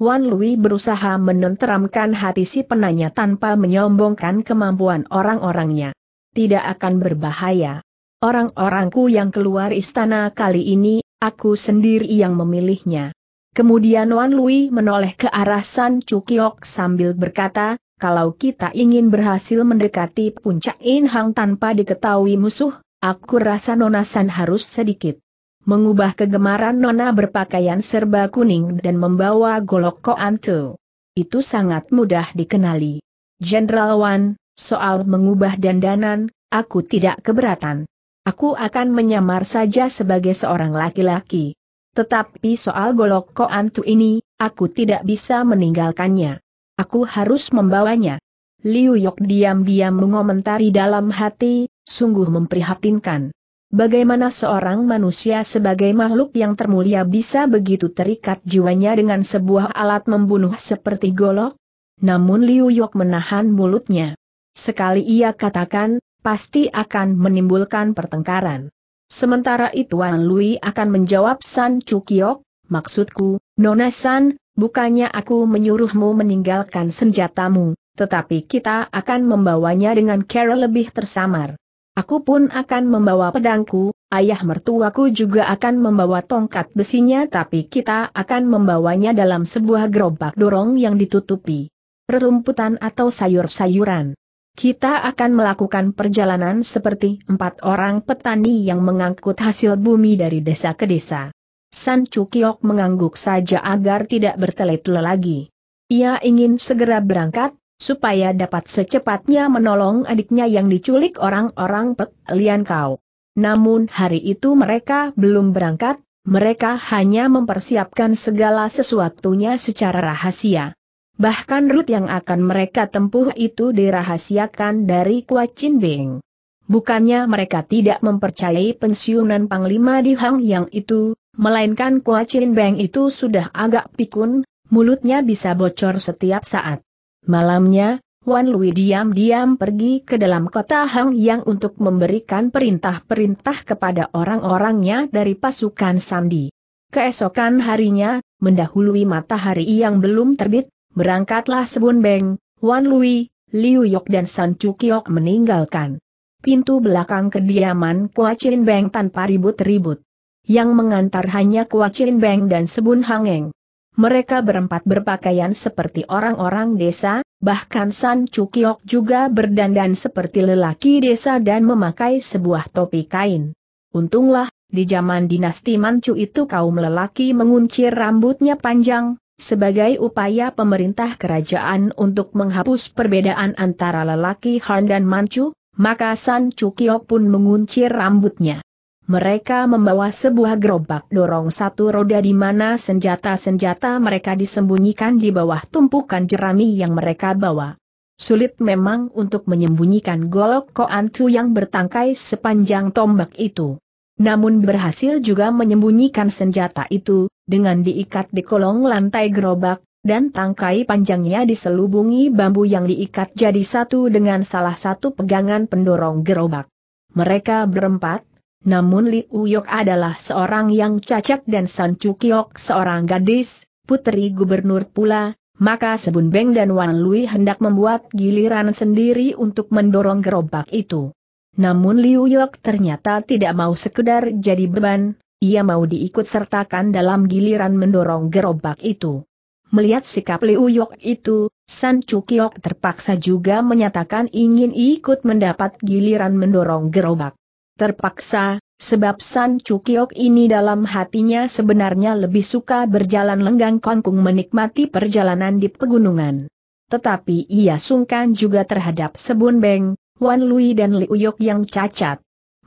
Wan Lui berusaha menenteramkan hati si penanya tanpa menyombongkan kemampuan orang-orangnya tidak akan berbahaya. Orang-orangku yang keluar istana kali ini, aku sendiri yang memilihnya. Kemudian Wan Lui menoleh ke arah San Cukiok sambil berkata, kalau kita ingin berhasil mendekati puncak In Hang tanpa diketahui musuh, aku rasa Nona San harus sedikit mengubah kegemaran Nona berpakaian serba kuning dan membawa golok antu. Itu sangat mudah dikenali. Jenderal Wan, Soal mengubah dandanan, aku tidak keberatan. Aku akan menyamar saja sebagai seorang laki-laki. Tetapi soal golok antu ini, aku tidak bisa meninggalkannya. Aku harus membawanya. Liu Yok diam-diam mengomentari dalam hati, sungguh memprihatinkan. Bagaimana seorang manusia sebagai makhluk yang termulia bisa begitu terikat jiwanya dengan sebuah alat membunuh seperti golok? Namun Liu Yok menahan mulutnya. Sekali ia katakan, pasti akan menimbulkan pertengkaran. Sementara itu Wan Lui akan menjawab San Cukiok, maksudku, Nona San, bukannya aku menyuruhmu meninggalkan senjatamu, tetapi kita akan membawanya dengan cara lebih tersamar. Aku pun akan membawa pedangku, ayah mertuaku juga akan membawa tongkat besinya tapi kita akan membawanya dalam sebuah gerobak dorong yang ditutupi. Rerumputan atau sayur-sayuran. Kita akan melakukan perjalanan seperti empat orang petani yang mengangkut hasil bumi dari desa ke desa. San Cukiok mengangguk saja agar tidak bertele-tele lagi. Ia ingin segera berangkat, supaya dapat secepatnya menolong adiknya yang diculik orang-orang Pek Lian Kau. Namun hari itu mereka belum berangkat, mereka hanya mempersiapkan segala sesuatunya secara rahasia. Bahkan rut yang akan mereka tempuh itu dirahasiakan dari Kua Chin Beng. Bukannya mereka tidak mempercayai pensiunan Panglima di Hang Yang itu, melainkan Kua Chin Beng itu sudah agak pikun, mulutnya bisa bocor setiap saat. Malamnya, Wan Lui diam-diam pergi ke dalam kota Hang Yang untuk memberikan perintah-perintah kepada orang-orangnya dari pasukan Sandi. Keesokan harinya, mendahului matahari yang belum terbit, Berangkatlah Sebun Beng, Wan Lui, Liu Yok dan San Chukiok meninggalkan pintu belakang kediaman Kua Chin Beng tanpa ribut-ribut. Yang mengantar hanya Kua Chin Beng dan Sebun Hangeng. Mereka berempat berpakaian seperti orang-orang desa, bahkan San Chukiok juga berdandan seperti lelaki desa dan memakai sebuah topi kain. Untunglah, di zaman dinasti Manchu itu kaum lelaki menguncir rambutnya panjang, sebagai upaya pemerintah kerajaan untuk menghapus perbedaan antara lelaki Han dan Manchu, maka San Cukiok pun menguncir rambutnya. Mereka membawa sebuah gerobak dorong satu roda di mana senjata-senjata mereka disembunyikan di bawah tumpukan jerami yang mereka bawa. Sulit memang untuk menyembunyikan golok koantu yang bertangkai sepanjang tombak itu. Namun berhasil juga menyembunyikan senjata itu, dengan diikat di kolong lantai gerobak, dan tangkai panjangnya diselubungi bambu yang diikat jadi satu dengan salah satu pegangan pendorong gerobak. Mereka berempat, namun Li Uyok adalah seorang yang cacat dan San Chukyok seorang gadis, putri gubernur pula, maka Sebun Beng dan Wan Lui hendak membuat giliran sendiri untuk mendorong gerobak itu. Namun Liu Yok ternyata tidak mau sekedar jadi beban, ia mau diikut sertakan dalam giliran mendorong gerobak itu. Melihat sikap Liu Yok itu, San Cukiok terpaksa juga menyatakan ingin ikut mendapat giliran mendorong gerobak. Terpaksa, sebab San Cukiok ini dalam hatinya sebenarnya lebih suka berjalan lenggang kongkung menikmati perjalanan di pegunungan. Tetapi ia sungkan juga terhadap Sebun Beng, Wan Lui dan Liu Yok yang cacat.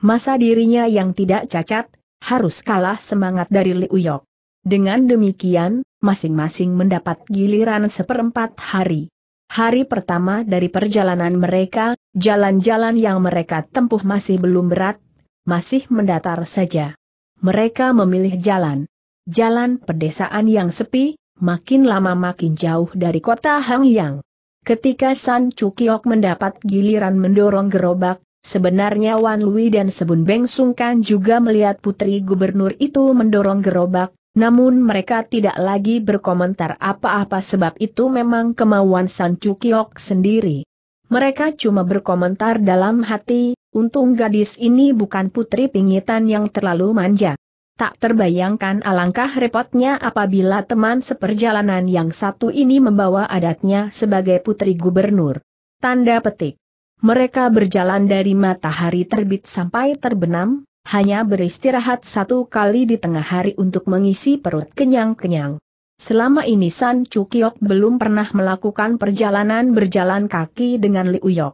Masa dirinya yang tidak cacat, harus kalah semangat dari Liu Yok. Dengan demikian, masing-masing mendapat giliran seperempat hari. Hari pertama dari perjalanan mereka, jalan-jalan yang mereka tempuh masih belum berat, masih mendatar saja. Mereka memilih jalan. Jalan pedesaan yang sepi, makin lama makin jauh dari kota Hangyang. Ketika San Chukiok mendapat giliran mendorong gerobak, Sebenarnya Wan Lui dan Sebun Beng Sungkan juga melihat putri gubernur itu mendorong gerobak, namun mereka tidak lagi berkomentar apa-apa sebab itu memang kemauan San Cukiok sendiri. Mereka cuma berkomentar dalam hati, untung gadis ini bukan putri pingitan yang terlalu manja. Tak terbayangkan alangkah repotnya apabila teman seperjalanan yang satu ini membawa adatnya sebagai putri gubernur. Tanda petik. Mereka berjalan dari matahari terbit sampai terbenam, hanya beristirahat satu kali di tengah hari untuk mengisi perut kenyang-kenyang. Selama ini San Cukiok belum pernah melakukan perjalanan berjalan kaki dengan Liu Yok.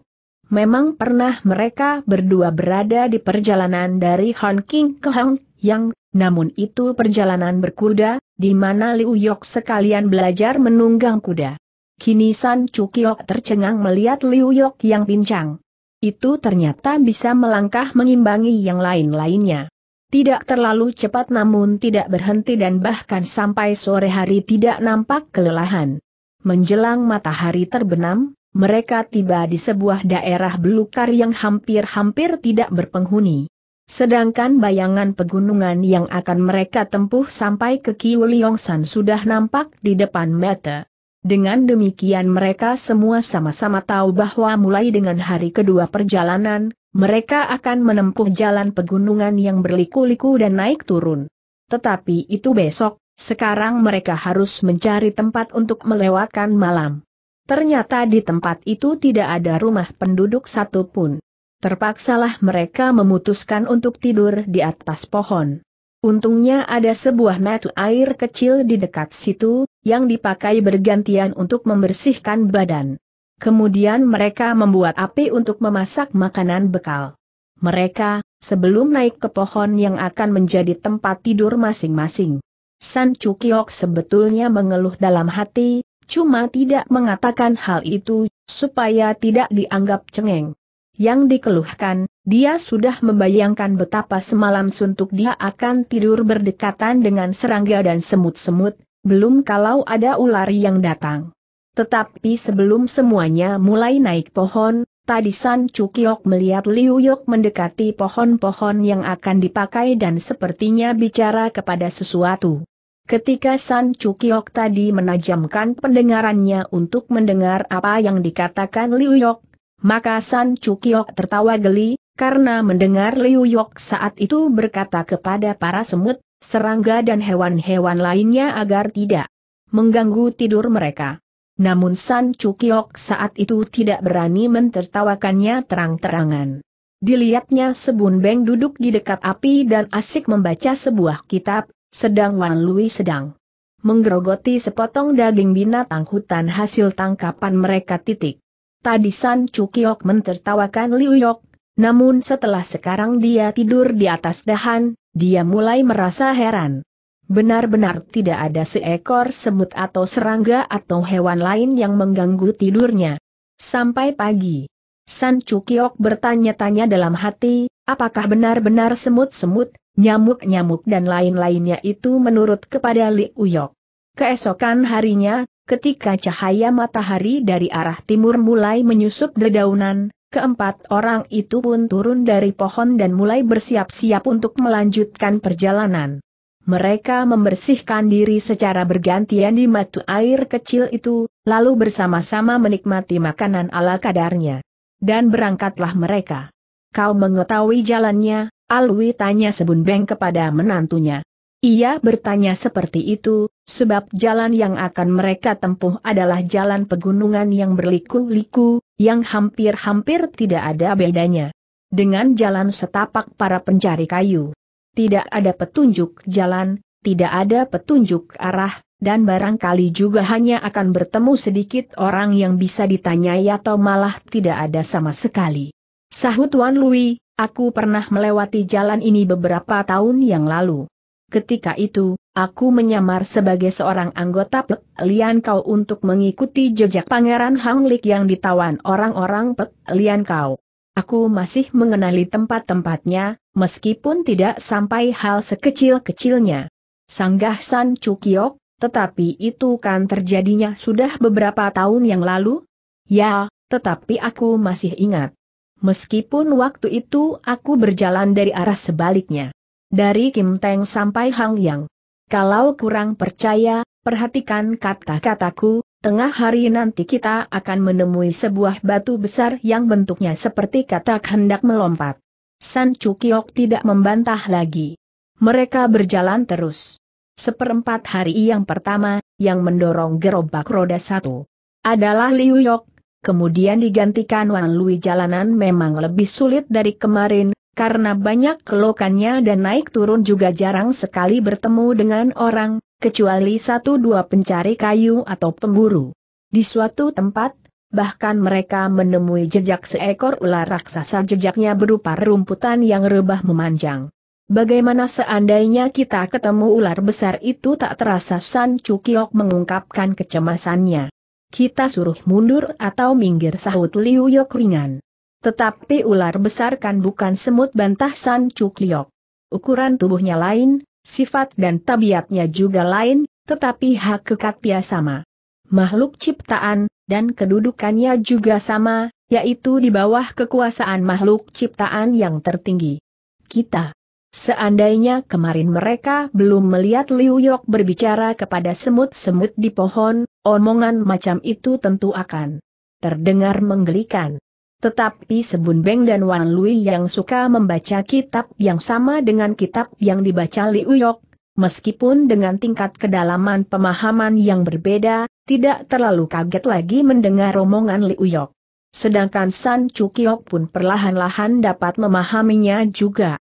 Memang pernah mereka berdua berada di perjalanan dari Hong King ke Hong Yang, namun itu perjalanan berkuda, di mana Liu Yok sekalian belajar menunggang kuda. Kini San Cukiok tercengang melihat Liu Yok yang pincang. Itu ternyata bisa melangkah mengimbangi yang lain-lainnya. Tidak terlalu cepat namun tidak berhenti dan bahkan sampai sore hari tidak nampak kelelahan. Menjelang matahari terbenam, mereka tiba di sebuah daerah belukar yang hampir-hampir tidak berpenghuni. Sedangkan bayangan pegunungan yang akan mereka tempuh sampai ke Kiuliongsan sudah nampak di depan mata. Dengan demikian mereka semua sama-sama tahu bahwa mulai dengan hari kedua perjalanan, mereka akan menempuh jalan pegunungan yang berliku-liku dan naik turun. Tetapi itu besok, sekarang mereka harus mencari tempat untuk melewatkan malam. Ternyata di tempat itu tidak ada rumah penduduk satupun. Terpaksalah mereka memutuskan untuk tidur di atas pohon. Untungnya ada sebuah matu air kecil di dekat situ, yang dipakai bergantian untuk membersihkan badan. Kemudian mereka membuat api untuk memasak makanan bekal. Mereka, sebelum naik ke pohon yang akan menjadi tempat tidur masing-masing. San Chukyok sebetulnya mengeluh dalam hati, cuma tidak mengatakan hal itu, supaya tidak dianggap cengeng. Yang dikeluhkan, dia sudah membayangkan betapa semalam suntuk dia akan tidur berdekatan dengan serangga dan semut-semut, belum kalau ada ular yang datang. Tetapi sebelum semuanya mulai naik pohon, tadi San Cukiok melihat Liu Yok mendekati pohon-pohon yang akan dipakai dan sepertinya bicara kepada sesuatu. Ketika San Cukiok tadi menajamkan pendengarannya untuk mendengar apa yang dikatakan Liu Yok, maka San Cukiok tertawa geli, karena mendengar Liu Yok saat itu berkata kepada para semut, serangga dan hewan-hewan lainnya agar tidak mengganggu tidur mereka. Namun San Cukiok saat itu tidak berani mentertawakannya terang-terangan. Dilihatnya Sebun Beng duduk di dekat api dan asik membaca sebuah kitab, sedang Wan Lui sedang menggerogoti sepotong daging binatang hutan hasil tangkapan mereka titik. Tadi San Cukiok mentertawakan Liu Yok namun setelah sekarang dia tidur di atas dahan, dia mulai merasa heran. Benar-benar tidak ada seekor semut atau serangga atau hewan lain yang mengganggu tidurnya. Sampai pagi. San Cukiok bertanya-tanya dalam hati, apakah benar-benar semut-semut, nyamuk-nyamuk dan lain-lainnya itu menurut kepada Li Uyok. Keesokan harinya, ketika cahaya matahari dari arah timur mulai menyusup dedaunan, Keempat orang itu pun turun dari pohon dan mulai bersiap-siap untuk melanjutkan perjalanan. Mereka membersihkan diri secara bergantian di matu air kecil itu, lalu bersama-sama menikmati makanan ala kadarnya. Dan berangkatlah mereka. Kau mengetahui jalannya, Alwi tanya sebun beng kepada menantunya. Ia bertanya seperti itu, sebab jalan yang akan mereka tempuh adalah jalan pegunungan yang berliku-liku, yang hampir-hampir tidak ada bedanya. Dengan jalan setapak para pencari kayu. Tidak ada petunjuk jalan, tidak ada petunjuk arah, dan barangkali juga hanya akan bertemu sedikit orang yang bisa ditanyai atau malah tidak ada sama sekali. Sahut Wan Lui, aku pernah melewati jalan ini beberapa tahun yang lalu. Ketika itu, aku menyamar sebagai seorang anggota Pek Lian Kau untuk mengikuti jejak Pangeran Hanglik yang ditawan orang-orang Pek Lian Kau. Aku masih mengenali tempat-tempatnya, meskipun tidak sampai hal sekecil-kecilnya. Sanggah San Cukiok, tetapi itu kan terjadinya sudah beberapa tahun yang lalu? Ya, tetapi aku masih ingat. Meskipun waktu itu aku berjalan dari arah sebaliknya. Dari Kim Teng sampai Hang Yang. Kalau kurang percaya, perhatikan kata-kataku, tengah hari nanti kita akan menemui sebuah batu besar yang bentuknya seperti katak hendak melompat. San Chukiok tidak membantah lagi. Mereka berjalan terus. Seperempat hari yang pertama, yang mendorong gerobak roda satu adalah Liu Yok, kemudian digantikan Wang Lui jalanan memang lebih sulit dari kemarin, karena banyak kelokannya dan naik turun juga jarang sekali bertemu dengan orang, kecuali satu dua pencari kayu atau pemburu. Di suatu tempat, bahkan mereka menemui jejak seekor ular raksasa jejaknya berupa rumputan yang rebah memanjang. Bagaimana seandainya kita ketemu ular besar itu tak terasa San Cukiok mengungkapkan kecemasannya. Kita suruh mundur atau minggir sahut Liu Yok ringan. Tetapi ular besar kan bukan semut bantah San Cukliok. Ukuran tubuhnya lain, sifat dan tabiatnya juga lain, tetapi hak pia sama. Makhluk ciptaan, dan kedudukannya juga sama, yaitu di bawah kekuasaan makhluk ciptaan yang tertinggi. Kita. Seandainya kemarin mereka belum melihat Liu Yok berbicara kepada semut-semut di pohon, omongan macam itu tentu akan terdengar menggelikan. Tetapi Sebun Beng dan Wan Lui yang suka membaca kitab yang sama dengan kitab yang dibaca Li Uyok, meskipun dengan tingkat kedalaman pemahaman yang berbeda, tidak terlalu kaget lagi mendengar omongan Li Uyok. Sedangkan San Chukyok pun perlahan-lahan dapat memahaminya juga.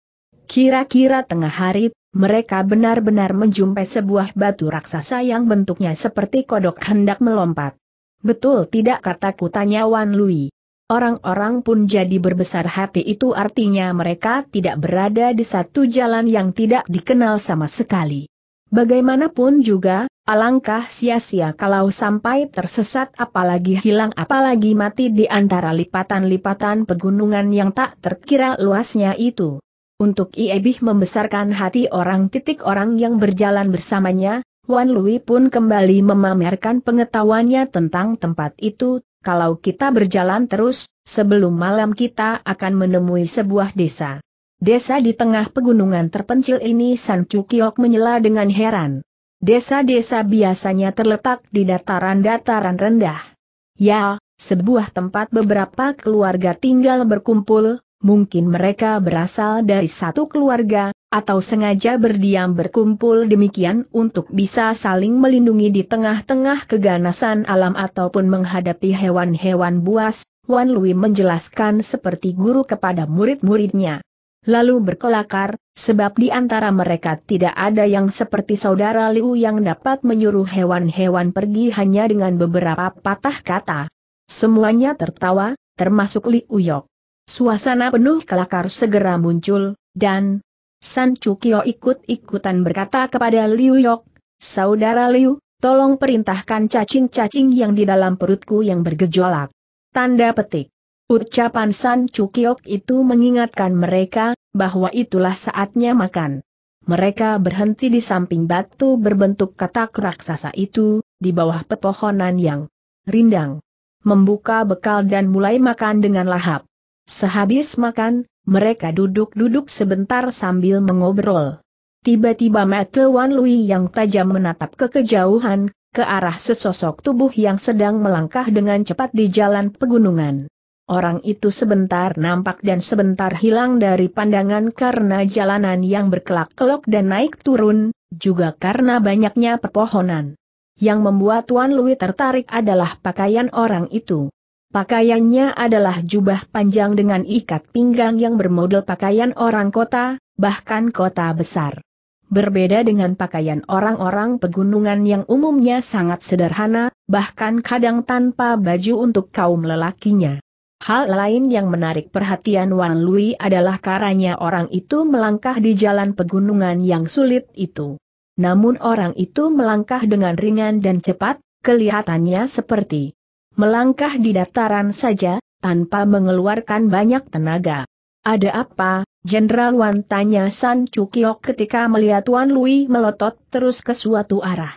Kira-kira tengah hari, mereka benar-benar menjumpai sebuah batu raksasa yang bentuknya seperti kodok hendak melompat. Betul tidak kataku tanya Wan Lui. Orang-orang pun jadi berbesar hati itu artinya mereka tidak berada di satu jalan yang tidak dikenal sama sekali. Bagaimanapun juga, alangkah sia-sia kalau sampai tersesat apalagi hilang apalagi mati di antara lipatan-lipatan pegunungan yang tak terkira luasnya itu. Untuk Iebih membesarkan hati orang titik orang yang berjalan bersamanya, Wan Lui pun kembali memamerkan pengetahuannya tentang tempat itu, kalau kita berjalan terus, sebelum malam kita akan menemui sebuah desa. Desa di tengah pegunungan terpencil ini San Cukiok menyela dengan heran. Desa-desa biasanya terletak di dataran-dataran rendah. Ya, sebuah tempat beberapa keluarga tinggal berkumpul, mungkin mereka berasal dari satu keluarga, atau sengaja berdiam berkumpul demikian untuk bisa saling melindungi di tengah-tengah keganasan alam ataupun menghadapi hewan-hewan buas, Wan Lui menjelaskan seperti guru kepada murid-muridnya. Lalu berkelakar, sebab di antara mereka tidak ada yang seperti saudara Liu yang dapat menyuruh hewan-hewan pergi hanya dengan beberapa patah kata. Semuanya tertawa, termasuk Liu Yok. Suasana penuh kelakar segera muncul, dan, San Cukio ikut-ikutan berkata kepada Liu Yok, Saudara Liu, tolong perintahkan cacing-cacing yang di dalam perutku yang bergejolak. Tanda petik. Ucapan San Cukiok itu mengingatkan mereka, bahwa itulah saatnya makan. Mereka berhenti di samping batu berbentuk katak raksasa itu, di bawah pepohonan yang rindang. Membuka bekal dan mulai makan dengan lahap. Sehabis makan, mereka duduk-duduk sebentar sambil mengobrol. Tiba-tiba mata Wan Lui yang tajam menatap ke kejauhan, ke arah sesosok tubuh yang sedang melangkah dengan cepat di jalan pegunungan. Orang itu sebentar nampak dan sebentar hilang dari pandangan karena jalanan yang berkelak-kelok dan naik turun, juga karena banyaknya pepohonan. Yang membuat Wan Lui tertarik adalah pakaian orang itu. Pakaiannya adalah jubah panjang dengan ikat pinggang yang bermodel pakaian orang kota, bahkan kota besar. Berbeda dengan pakaian orang-orang pegunungan yang umumnya sangat sederhana, bahkan kadang tanpa baju untuk kaum lelakinya. Hal lain yang menarik perhatian Wan Lui adalah karanya orang itu melangkah di jalan pegunungan yang sulit itu. Namun orang itu melangkah dengan ringan dan cepat, kelihatannya seperti melangkah di dataran saja, tanpa mengeluarkan banyak tenaga. Ada apa, Jenderal Wan tanya San Chukiok ketika melihat Wan Lui melotot terus ke suatu arah.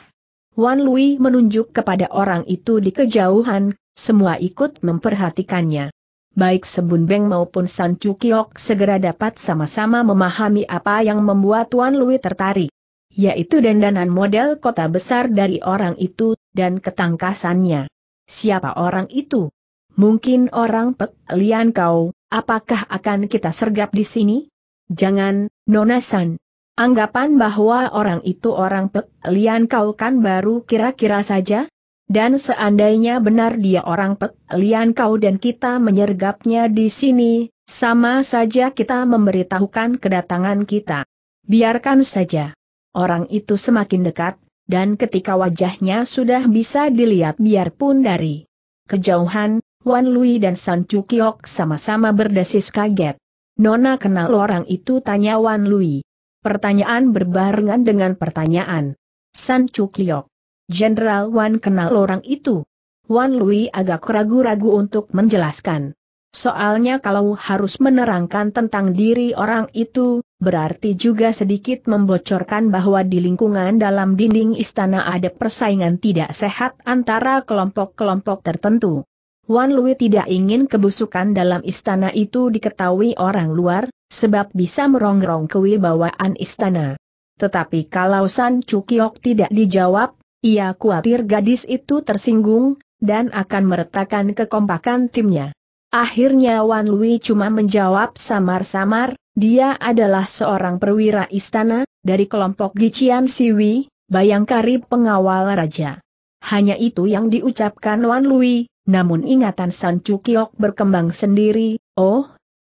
Wan Lui menunjuk kepada orang itu di kejauhan, semua ikut memperhatikannya. Baik Sebun Beng maupun San Chukiok segera dapat sama-sama memahami apa yang membuat Wan Lui tertarik. Yaitu dandanan model kota besar dari orang itu, dan ketangkasannya. Siapa orang itu? Mungkin orang Pek kau, apakah akan kita sergap di sini? Jangan, nonasan. Anggapan bahwa orang itu orang Pek kau kan baru kira-kira saja? Dan seandainya benar dia orang Pek kau dan kita menyergapnya di sini, sama saja kita memberitahukan kedatangan kita. Biarkan saja. Orang itu semakin dekat, dan ketika wajahnya sudah bisa dilihat biarpun dari kejauhan, Wan Lui dan San Chukiok sama-sama berdesis kaget. Nona kenal orang itu tanya Wan Lui. Pertanyaan berbarengan dengan pertanyaan. San Chukiok. Jenderal Wan kenal orang itu. Wan Lui agak ragu-ragu untuk menjelaskan. Soalnya kalau harus menerangkan tentang diri orang itu, berarti juga sedikit membocorkan bahwa di lingkungan dalam dinding istana ada persaingan tidak sehat antara kelompok-kelompok tertentu. Wan Lui tidak ingin kebusukan dalam istana itu diketahui orang luar, sebab bisa merongrong kewibawaan istana. Tetapi kalau San Chukyok tidak dijawab, ia khawatir gadis itu tersinggung, dan akan meretakan kekompakan timnya. Akhirnya Wan Lui cuma menjawab samar-samar, dia adalah seorang perwira istana, dari kelompok Gician Siwi, bayangkari pengawal raja. Hanya itu yang diucapkan Wan Lui, namun ingatan San Cukiok berkembang sendiri, oh,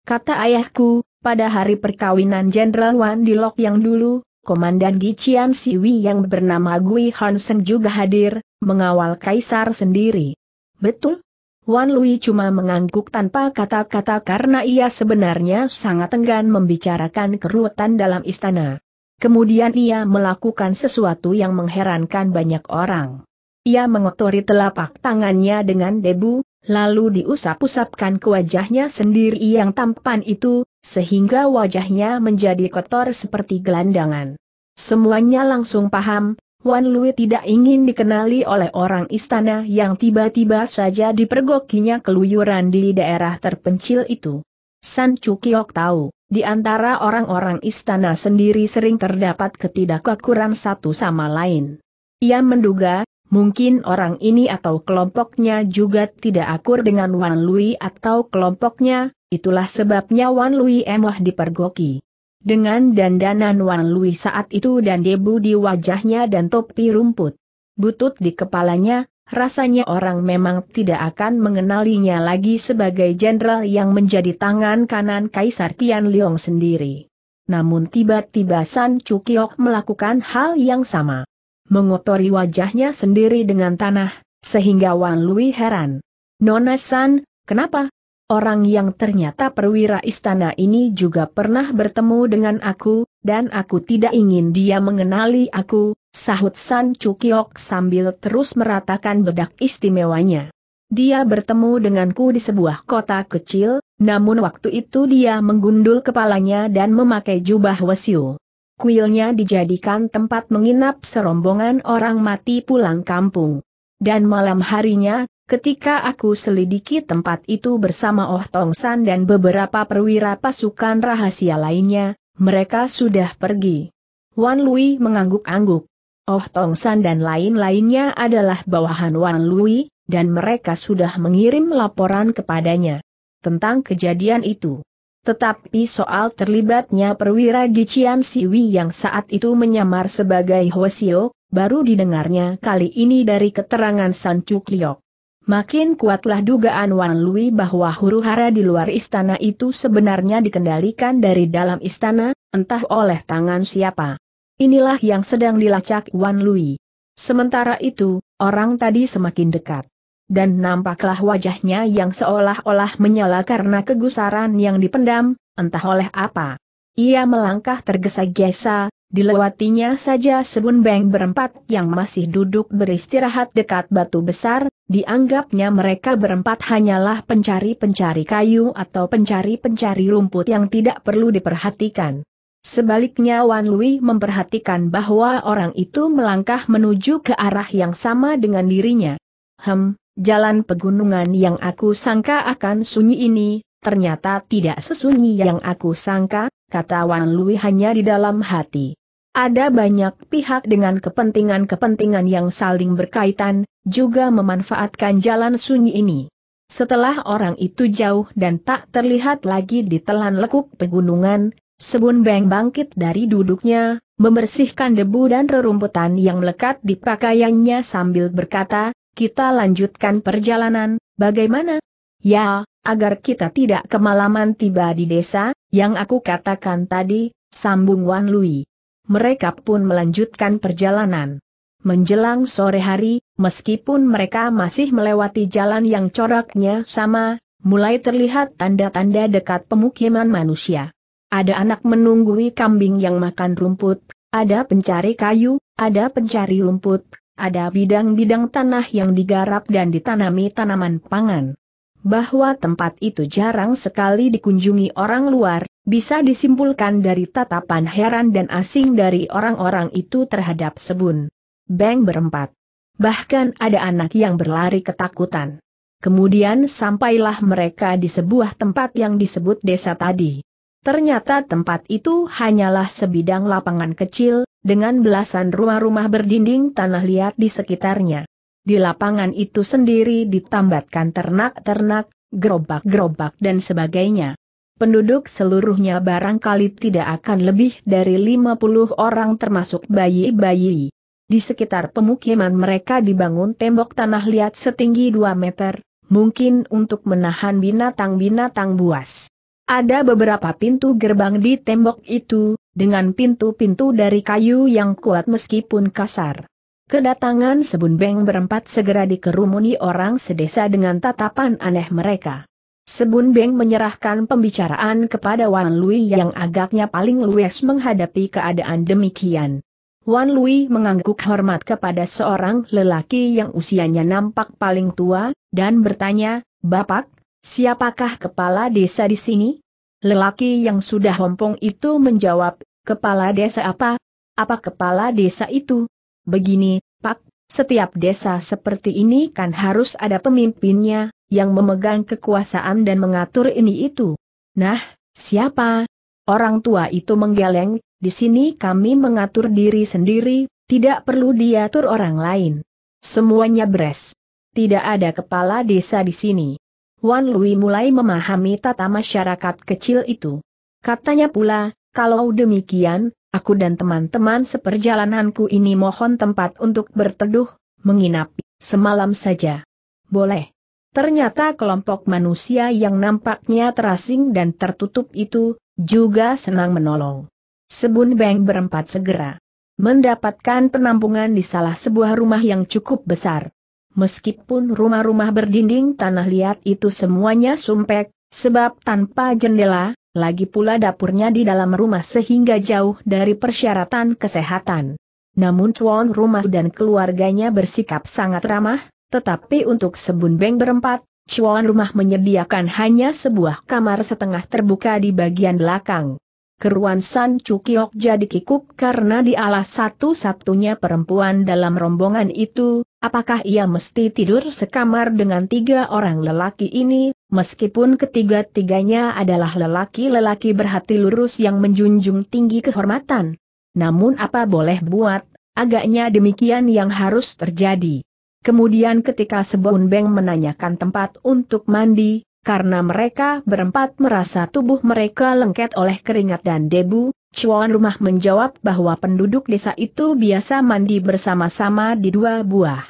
kata ayahku, pada hari perkawinan Jenderal Wan Dilok yang dulu, Komandan Gician Siwi yang bernama Gui Hansen juga hadir, mengawal kaisar sendiri. Betul, Wan Lui cuma mengangguk tanpa kata-kata karena ia sebenarnya sangat enggan membicarakan keruwetan dalam istana. Kemudian ia melakukan sesuatu yang mengherankan banyak orang. Ia mengotori telapak tangannya dengan debu, lalu diusap-usapkan ke wajahnya sendiri yang tampan itu, sehingga wajahnya menjadi kotor seperti gelandangan. Semuanya langsung paham, Wan Lui tidak ingin dikenali oleh orang istana yang tiba-tiba saja dipergokinya keluyuran di daerah terpencil itu. San Cukiok tahu, di antara orang-orang istana sendiri sering terdapat ketidakakuran satu sama lain. Ia menduga, mungkin orang ini atau kelompoknya juga tidak akur dengan Wan Lui atau kelompoknya, itulah sebabnya Wan Lui emoh dipergoki. Dengan dandanan Wan Lui saat itu dan debu di wajahnya dan topi rumput. Butut di kepalanya, rasanya orang memang tidak akan mengenalinya lagi sebagai jenderal yang menjadi tangan kanan Kaisar Tian Liong sendiri. Namun tiba-tiba San Chukyok melakukan hal yang sama. Mengotori wajahnya sendiri dengan tanah, sehingga Wan Lui heran. Nona San, kenapa? Orang yang ternyata perwira istana ini juga pernah bertemu dengan aku, dan aku tidak ingin dia mengenali aku, sahut San Cukiok sambil terus meratakan bedak istimewanya. Dia bertemu denganku di sebuah kota kecil, namun waktu itu dia menggundul kepalanya dan memakai jubah wesiu. Kuilnya dijadikan tempat menginap serombongan orang mati pulang kampung. Dan malam harinya, Ketika aku selidiki tempat itu bersama Oh Tong San dan beberapa perwira pasukan rahasia lainnya, mereka sudah pergi. Wan Lui mengangguk-angguk. Oh Tong San dan lain-lainnya adalah bawahan Wan Lui, dan mereka sudah mengirim laporan kepadanya tentang kejadian itu. Tetapi soal terlibatnya perwira Gichian Siwi yang saat itu menyamar sebagai Hwasio, baru didengarnya kali ini dari keterangan San Cukyok. Makin kuatlah dugaan Wan Lui bahwa huru-hara di luar istana itu sebenarnya dikendalikan dari dalam istana, entah oleh tangan siapa. Inilah yang sedang dilacak Wan Lui. Sementara itu, orang tadi semakin dekat. Dan nampaklah wajahnya yang seolah-olah menyala karena kegusaran yang dipendam, entah oleh apa. Ia melangkah tergesa-gesa, dilewatinya saja sebun beng berempat yang masih duduk beristirahat dekat batu besar, Dianggapnya mereka berempat hanyalah pencari-pencari kayu atau pencari-pencari rumput yang tidak perlu diperhatikan. Sebaliknya Wan Lui memperhatikan bahwa orang itu melangkah menuju ke arah yang sama dengan dirinya. Hem, jalan pegunungan yang aku sangka akan sunyi ini, ternyata tidak sesunyi yang aku sangka, kata Wan Lui hanya di dalam hati. Ada banyak pihak dengan kepentingan-kepentingan yang saling berkaitan, juga memanfaatkan jalan sunyi ini. Setelah orang itu jauh dan tak terlihat lagi di telan lekuk pegunungan, Sebun Beng bangkit dari duduknya, membersihkan debu dan rerumputan yang melekat di pakaiannya sambil berkata, kita lanjutkan perjalanan, bagaimana? Ya, agar kita tidak kemalaman tiba di desa, yang aku katakan tadi, sambung Wan Lui. Mereka pun melanjutkan perjalanan. Menjelang sore hari, meskipun mereka masih melewati jalan yang coraknya sama, mulai terlihat tanda-tanda dekat pemukiman manusia. Ada anak menunggui kambing yang makan rumput, ada pencari kayu, ada pencari rumput, ada bidang-bidang tanah yang digarap dan ditanami tanaman pangan. Bahwa tempat itu jarang sekali dikunjungi orang luar, bisa disimpulkan dari tatapan heran dan asing dari orang-orang itu terhadap sebun beng berempat. Bahkan ada anak yang berlari ketakutan. Kemudian sampailah mereka di sebuah tempat yang disebut desa tadi. Ternyata tempat itu hanyalah sebidang lapangan kecil, dengan belasan rumah-rumah berdinding tanah liat di sekitarnya. Di lapangan itu sendiri ditambatkan ternak-ternak, gerobak-gerobak dan sebagainya. Penduduk seluruhnya barangkali tidak akan lebih dari 50 orang termasuk bayi-bayi. Di sekitar pemukiman mereka dibangun tembok tanah liat setinggi 2 meter, mungkin untuk menahan binatang-binatang buas. Ada beberapa pintu gerbang di tembok itu, dengan pintu-pintu dari kayu yang kuat meskipun kasar. Kedatangan Sebun Beng berempat segera dikerumuni orang sedesa dengan tatapan aneh mereka. Sebun Beng menyerahkan pembicaraan kepada Wan Lui yang agaknya paling luas menghadapi keadaan demikian. Wan Lui mengangguk hormat kepada seorang lelaki yang usianya nampak paling tua, dan bertanya, Bapak, siapakah kepala desa di sini? Lelaki yang sudah hompong itu menjawab, Kepala desa apa? Apa kepala desa itu? Begini, Pak, setiap desa seperti ini kan harus ada pemimpinnya, yang memegang kekuasaan dan mengatur ini itu. Nah, siapa? Orang tua itu menggeleng, di sini kami mengatur diri sendiri, tidak perlu diatur orang lain. Semuanya beres. Tidak ada kepala desa di sini. Wan Lui mulai memahami tata masyarakat kecil itu. Katanya pula, kalau demikian, aku dan teman-teman seperjalananku ini mohon tempat untuk berteduh, menginap, semalam saja. Boleh. Ternyata kelompok manusia yang nampaknya terasing dan tertutup itu, juga senang menolong. Sebun Beng berempat segera mendapatkan penampungan di salah sebuah rumah yang cukup besar. Meskipun rumah-rumah berdinding tanah liat itu semuanya sumpek, sebab tanpa jendela, lagi pula dapurnya di dalam rumah sehingga jauh dari persyaratan kesehatan. Namun tuan rumah dan keluarganya bersikap sangat ramah, tetapi untuk sebun beng berempat, tuan rumah menyediakan hanya sebuah kamar setengah terbuka di bagian belakang keruan San Cukiok jadi kikuk karena di alas satu-satunya perempuan dalam rombongan itu, apakah ia mesti tidur sekamar dengan tiga orang lelaki ini, meskipun ketiga-tiganya adalah lelaki-lelaki berhati lurus yang menjunjung tinggi kehormatan. Namun apa boleh buat, agaknya demikian yang harus terjadi. Kemudian ketika Sebun Beng menanyakan tempat untuk mandi, karena mereka berempat merasa tubuh mereka lengket oleh keringat dan debu, Cuan Rumah menjawab bahwa penduduk desa itu biasa mandi bersama-sama di dua buah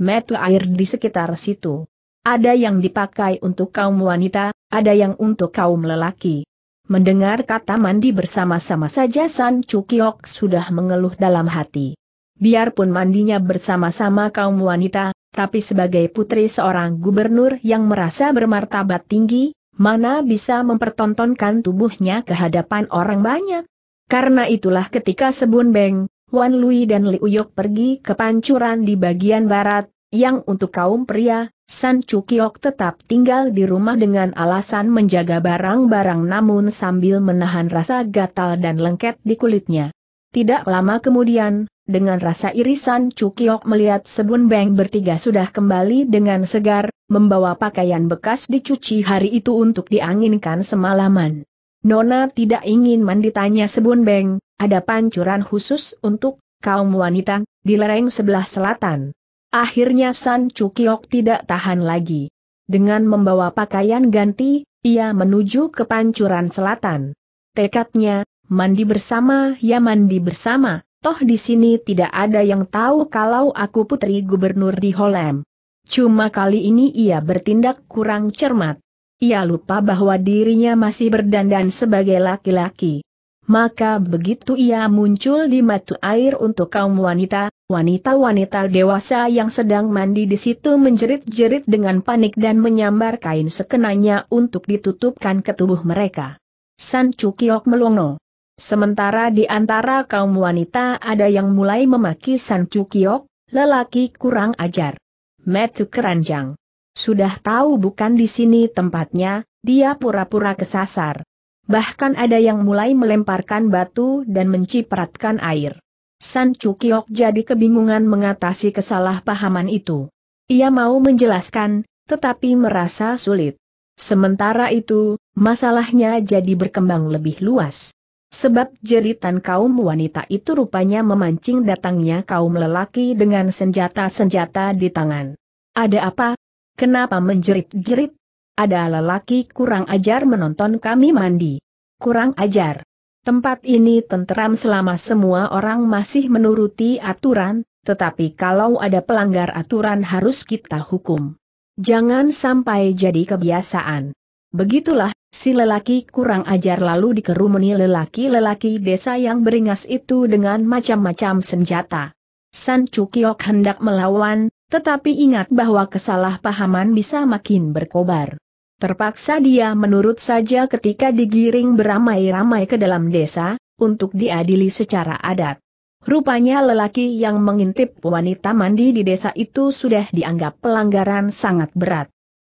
metu air di sekitar situ. Ada yang dipakai untuk kaum wanita, ada yang untuk kaum lelaki. Mendengar kata mandi bersama-sama saja San Cukiok sudah mengeluh dalam hati. Biarpun mandinya bersama-sama kaum wanita, tapi sebagai putri seorang gubernur yang merasa bermartabat tinggi, mana bisa mempertontonkan tubuhnya ke hadapan orang banyak. Karena itulah ketika Sebun Beng, Wan Lui dan Liuyok pergi ke pancuran di bagian barat, yang untuk kaum pria, San Chukyok tetap tinggal di rumah dengan alasan menjaga barang-barang namun sambil menahan rasa gatal dan lengket di kulitnya. Tidak lama kemudian, dengan rasa irisan Cukiok melihat Sebun Beng bertiga sudah kembali dengan segar, membawa pakaian bekas dicuci hari itu untuk dianginkan semalaman. Nona tidak ingin mandi tanya Sebun Beng, ada pancuran khusus untuk kaum wanita di lereng sebelah selatan. Akhirnya San Cukiok tidak tahan lagi. Dengan membawa pakaian ganti, ia menuju ke pancuran selatan. Tekadnya, mandi bersama ya mandi bersama, Toh di sini tidak ada yang tahu kalau aku putri gubernur di Holem. Cuma kali ini ia bertindak kurang cermat. Ia lupa bahwa dirinya masih berdandan sebagai laki-laki. Maka begitu ia muncul di mata air untuk kaum wanita, wanita-wanita dewasa yang sedang mandi di situ menjerit-jerit dengan panik dan menyambar kain sekenanya untuk ditutupkan ke tubuh mereka. San Cukiok melongo. Sementara di antara kaum wanita ada yang mulai memaki San Cukiok, lelaki kurang ajar. Metu keranjang. Sudah tahu bukan di sini tempatnya, dia pura-pura kesasar. Bahkan ada yang mulai melemparkan batu dan mencipratkan air. San Cukiok jadi kebingungan mengatasi kesalahpahaman itu. Ia mau menjelaskan, tetapi merasa sulit. Sementara itu, masalahnya jadi berkembang lebih luas. Sebab jeritan kaum wanita itu rupanya memancing datangnya kaum lelaki dengan senjata-senjata di tangan. Ada apa? Kenapa menjerit-jerit? Ada lelaki kurang ajar menonton kami mandi. Kurang ajar. Tempat ini tenteram selama semua orang masih menuruti aturan, tetapi kalau ada pelanggar aturan harus kita hukum. Jangan sampai jadi kebiasaan. Begitulah Si lelaki kurang ajar lalu dikerumuni lelaki-lelaki desa yang beringas itu dengan macam-macam senjata. San Cukiok hendak melawan, tetapi ingat bahwa kesalahpahaman bisa makin berkobar. Terpaksa dia menurut saja ketika digiring beramai-ramai ke dalam desa, untuk diadili secara adat. Rupanya lelaki yang mengintip wanita mandi di desa itu sudah dianggap pelanggaran sangat berat.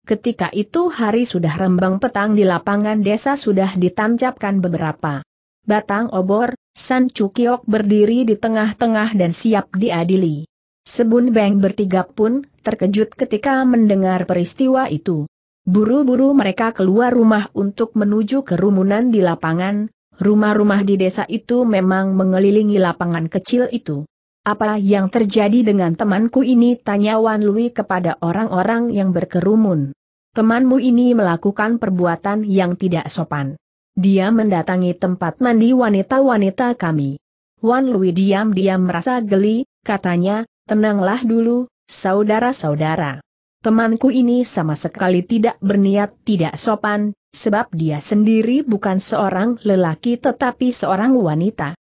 Ketika itu hari sudah rembang petang di lapangan desa sudah ditancapkan beberapa batang obor, San Cukiok berdiri di tengah-tengah dan siap diadili. Sebun Beng bertiga pun terkejut ketika mendengar peristiwa itu. Buru-buru mereka keluar rumah untuk menuju kerumunan di lapangan, rumah-rumah di desa itu memang mengelilingi lapangan kecil itu. Apa yang terjadi dengan temanku ini tanya Wan Lui kepada orang-orang yang berkerumun. Temanmu ini melakukan perbuatan yang tidak sopan. Dia mendatangi tempat mandi wanita-wanita kami. Wan Lui diam-diam merasa geli, katanya, tenanglah dulu, saudara-saudara. Temanku ini sama sekali tidak berniat tidak sopan, sebab dia sendiri bukan seorang lelaki tetapi seorang wanita.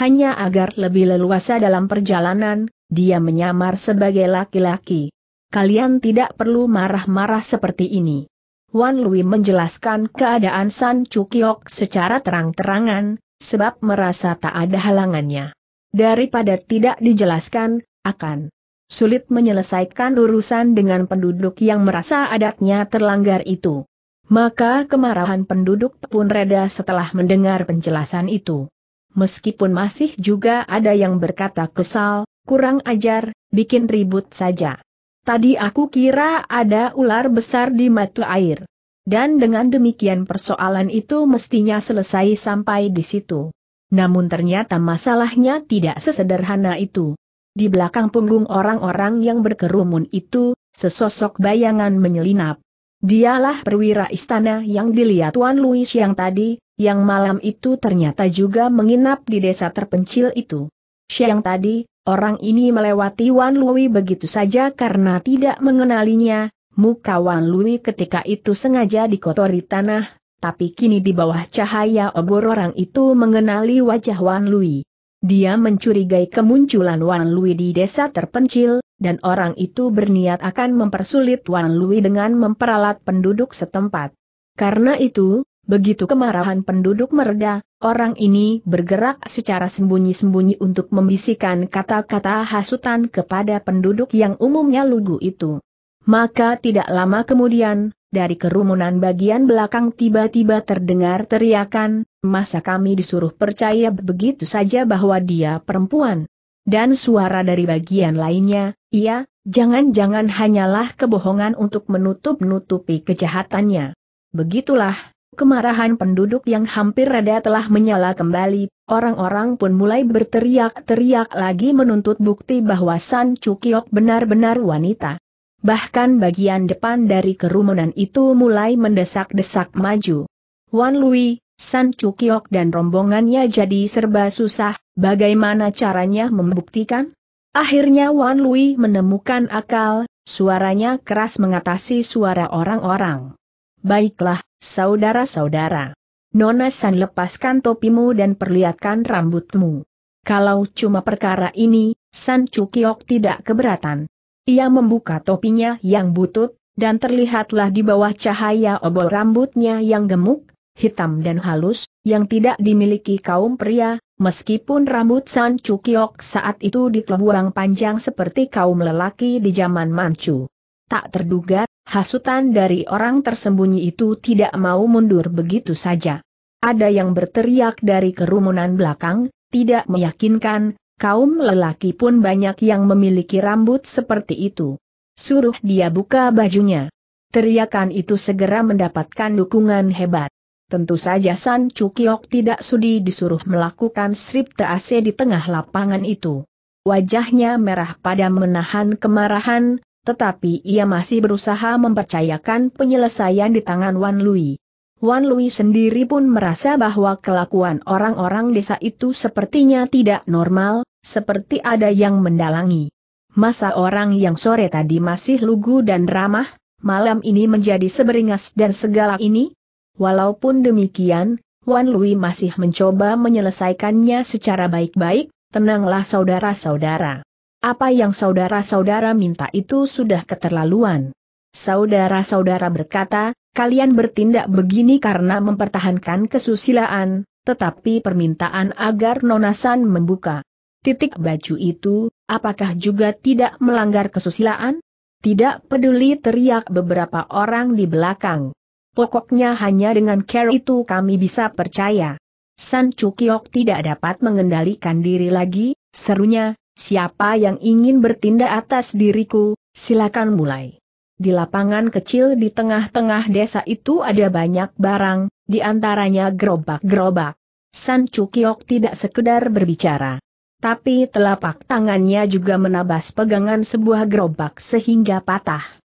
Hanya agar lebih leluasa dalam perjalanan, dia menyamar sebagai laki-laki kalian tidak perlu marah-marah seperti ini. Wan Lui menjelaskan keadaan San Cukiok secara terang-terangan, sebab merasa tak ada halangannya. Daripada tidak dijelaskan, akan sulit menyelesaikan urusan dengan penduduk yang merasa adatnya terlanggar itu. Maka kemarahan penduduk pun reda setelah mendengar penjelasan itu. Meskipun masih juga ada yang berkata kesal, kurang ajar, bikin ribut saja. Tadi aku kira ada ular besar di mata air. Dan dengan demikian persoalan itu mestinya selesai sampai di situ. Namun ternyata masalahnya tidak sesederhana itu. Di belakang punggung orang-orang yang berkerumun itu, sesosok bayangan menyelinap. Dialah perwira istana yang dilihat Tuan Louis yang tadi, yang malam itu ternyata juga menginap di desa terpencil itu. Siang tadi, Orang ini melewati Wan Lui begitu saja karena tidak mengenalinya, muka Wan Lui ketika itu sengaja dikotori tanah, tapi kini di bawah cahaya obor orang itu mengenali wajah Wan Lui. Dia mencurigai kemunculan Wan Lui di desa terpencil, dan orang itu berniat akan mempersulit Wan Lui dengan memperalat penduduk setempat. Karena itu, Begitu kemarahan penduduk mereda, orang ini bergerak secara sembunyi-sembunyi untuk membisikkan kata-kata hasutan kepada penduduk yang umumnya lugu itu. Maka tidak lama kemudian, dari kerumunan bagian belakang tiba-tiba terdengar teriakan, masa kami disuruh percaya begitu saja bahwa dia perempuan. Dan suara dari bagian lainnya, iya, jangan-jangan hanyalah kebohongan untuk menutup-nutupi kejahatannya. Begitulah, Kemarahan penduduk yang hampir reda telah menyala kembali, orang-orang pun mulai berteriak-teriak lagi menuntut bukti bahwa San Cukiok benar-benar wanita. Bahkan bagian depan dari kerumunan itu mulai mendesak-desak maju. Wan Lui, San Cukiok dan rombongannya jadi serba susah, bagaimana caranya membuktikan? Akhirnya Wan Lui menemukan akal, suaranya keras mengatasi suara orang-orang. Baiklah, saudara-saudara. Nona San lepaskan topimu dan perlihatkan rambutmu. Kalau cuma perkara ini, San Cukiok tidak keberatan. Ia membuka topinya yang butut, dan terlihatlah di bawah cahaya obor rambutnya yang gemuk, hitam dan halus, yang tidak dimiliki kaum pria, meskipun rambut San Cukiok saat itu dikelebuang panjang seperti kaum lelaki di zaman Manchu. Tak terduga, hasutan dari orang tersembunyi itu tidak mau mundur begitu saja. Ada yang berteriak dari kerumunan belakang, tidak meyakinkan, kaum lelaki pun banyak yang memiliki rambut seperti itu. Suruh dia buka bajunya. Teriakan itu segera mendapatkan dukungan hebat. Tentu saja San Cukiok tidak sudi disuruh melakukan strip tease di tengah lapangan itu. Wajahnya merah pada menahan kemarahan, tetapi ia masih berusaha mempercayakan penyelesaian di tangan Wan Lui. Wan Lui sendiri pun merasa bahwa kelakuan orang-orang desa itu sepertinya tidak normal, seperti ada yang mendalangi. Masa orang yang sore tadi masih lugu dan ramah, malam ini menjadi seberingas dan segala ini? Walaupun demikian, Wan Lui masih mencoba menyelesaikannya secara baik-baik, tenanglah saudara-saudara. Apa yang saudara-saudara minta itu sudah keterlaluan. Saudara-saudara berkata, kalian bertindak begini karena mempertahankan kesusilaan, tetapi permintaan agar nonasan membuka titik baju itu, apakah juga tidak melanggar kesusilaan? Tidak peduli teriak beberapa orang di belakang. Pokoknya hanya dengan care itu kami bisa percaya. San Chukyok tidak dapat mengendalikan diri lagi, serunya, Siapa yang ingin bertindak atas diriku, silakan mulai. Di lapangan kecil di tengah-tengah desa itu ada banyak barang, di antaranya gerobak-gerobak. San Cukiok tidak sekedar berbicara. Tapi telapak tangannya juga menabas pegangan sebuah gerobak sehingga patah.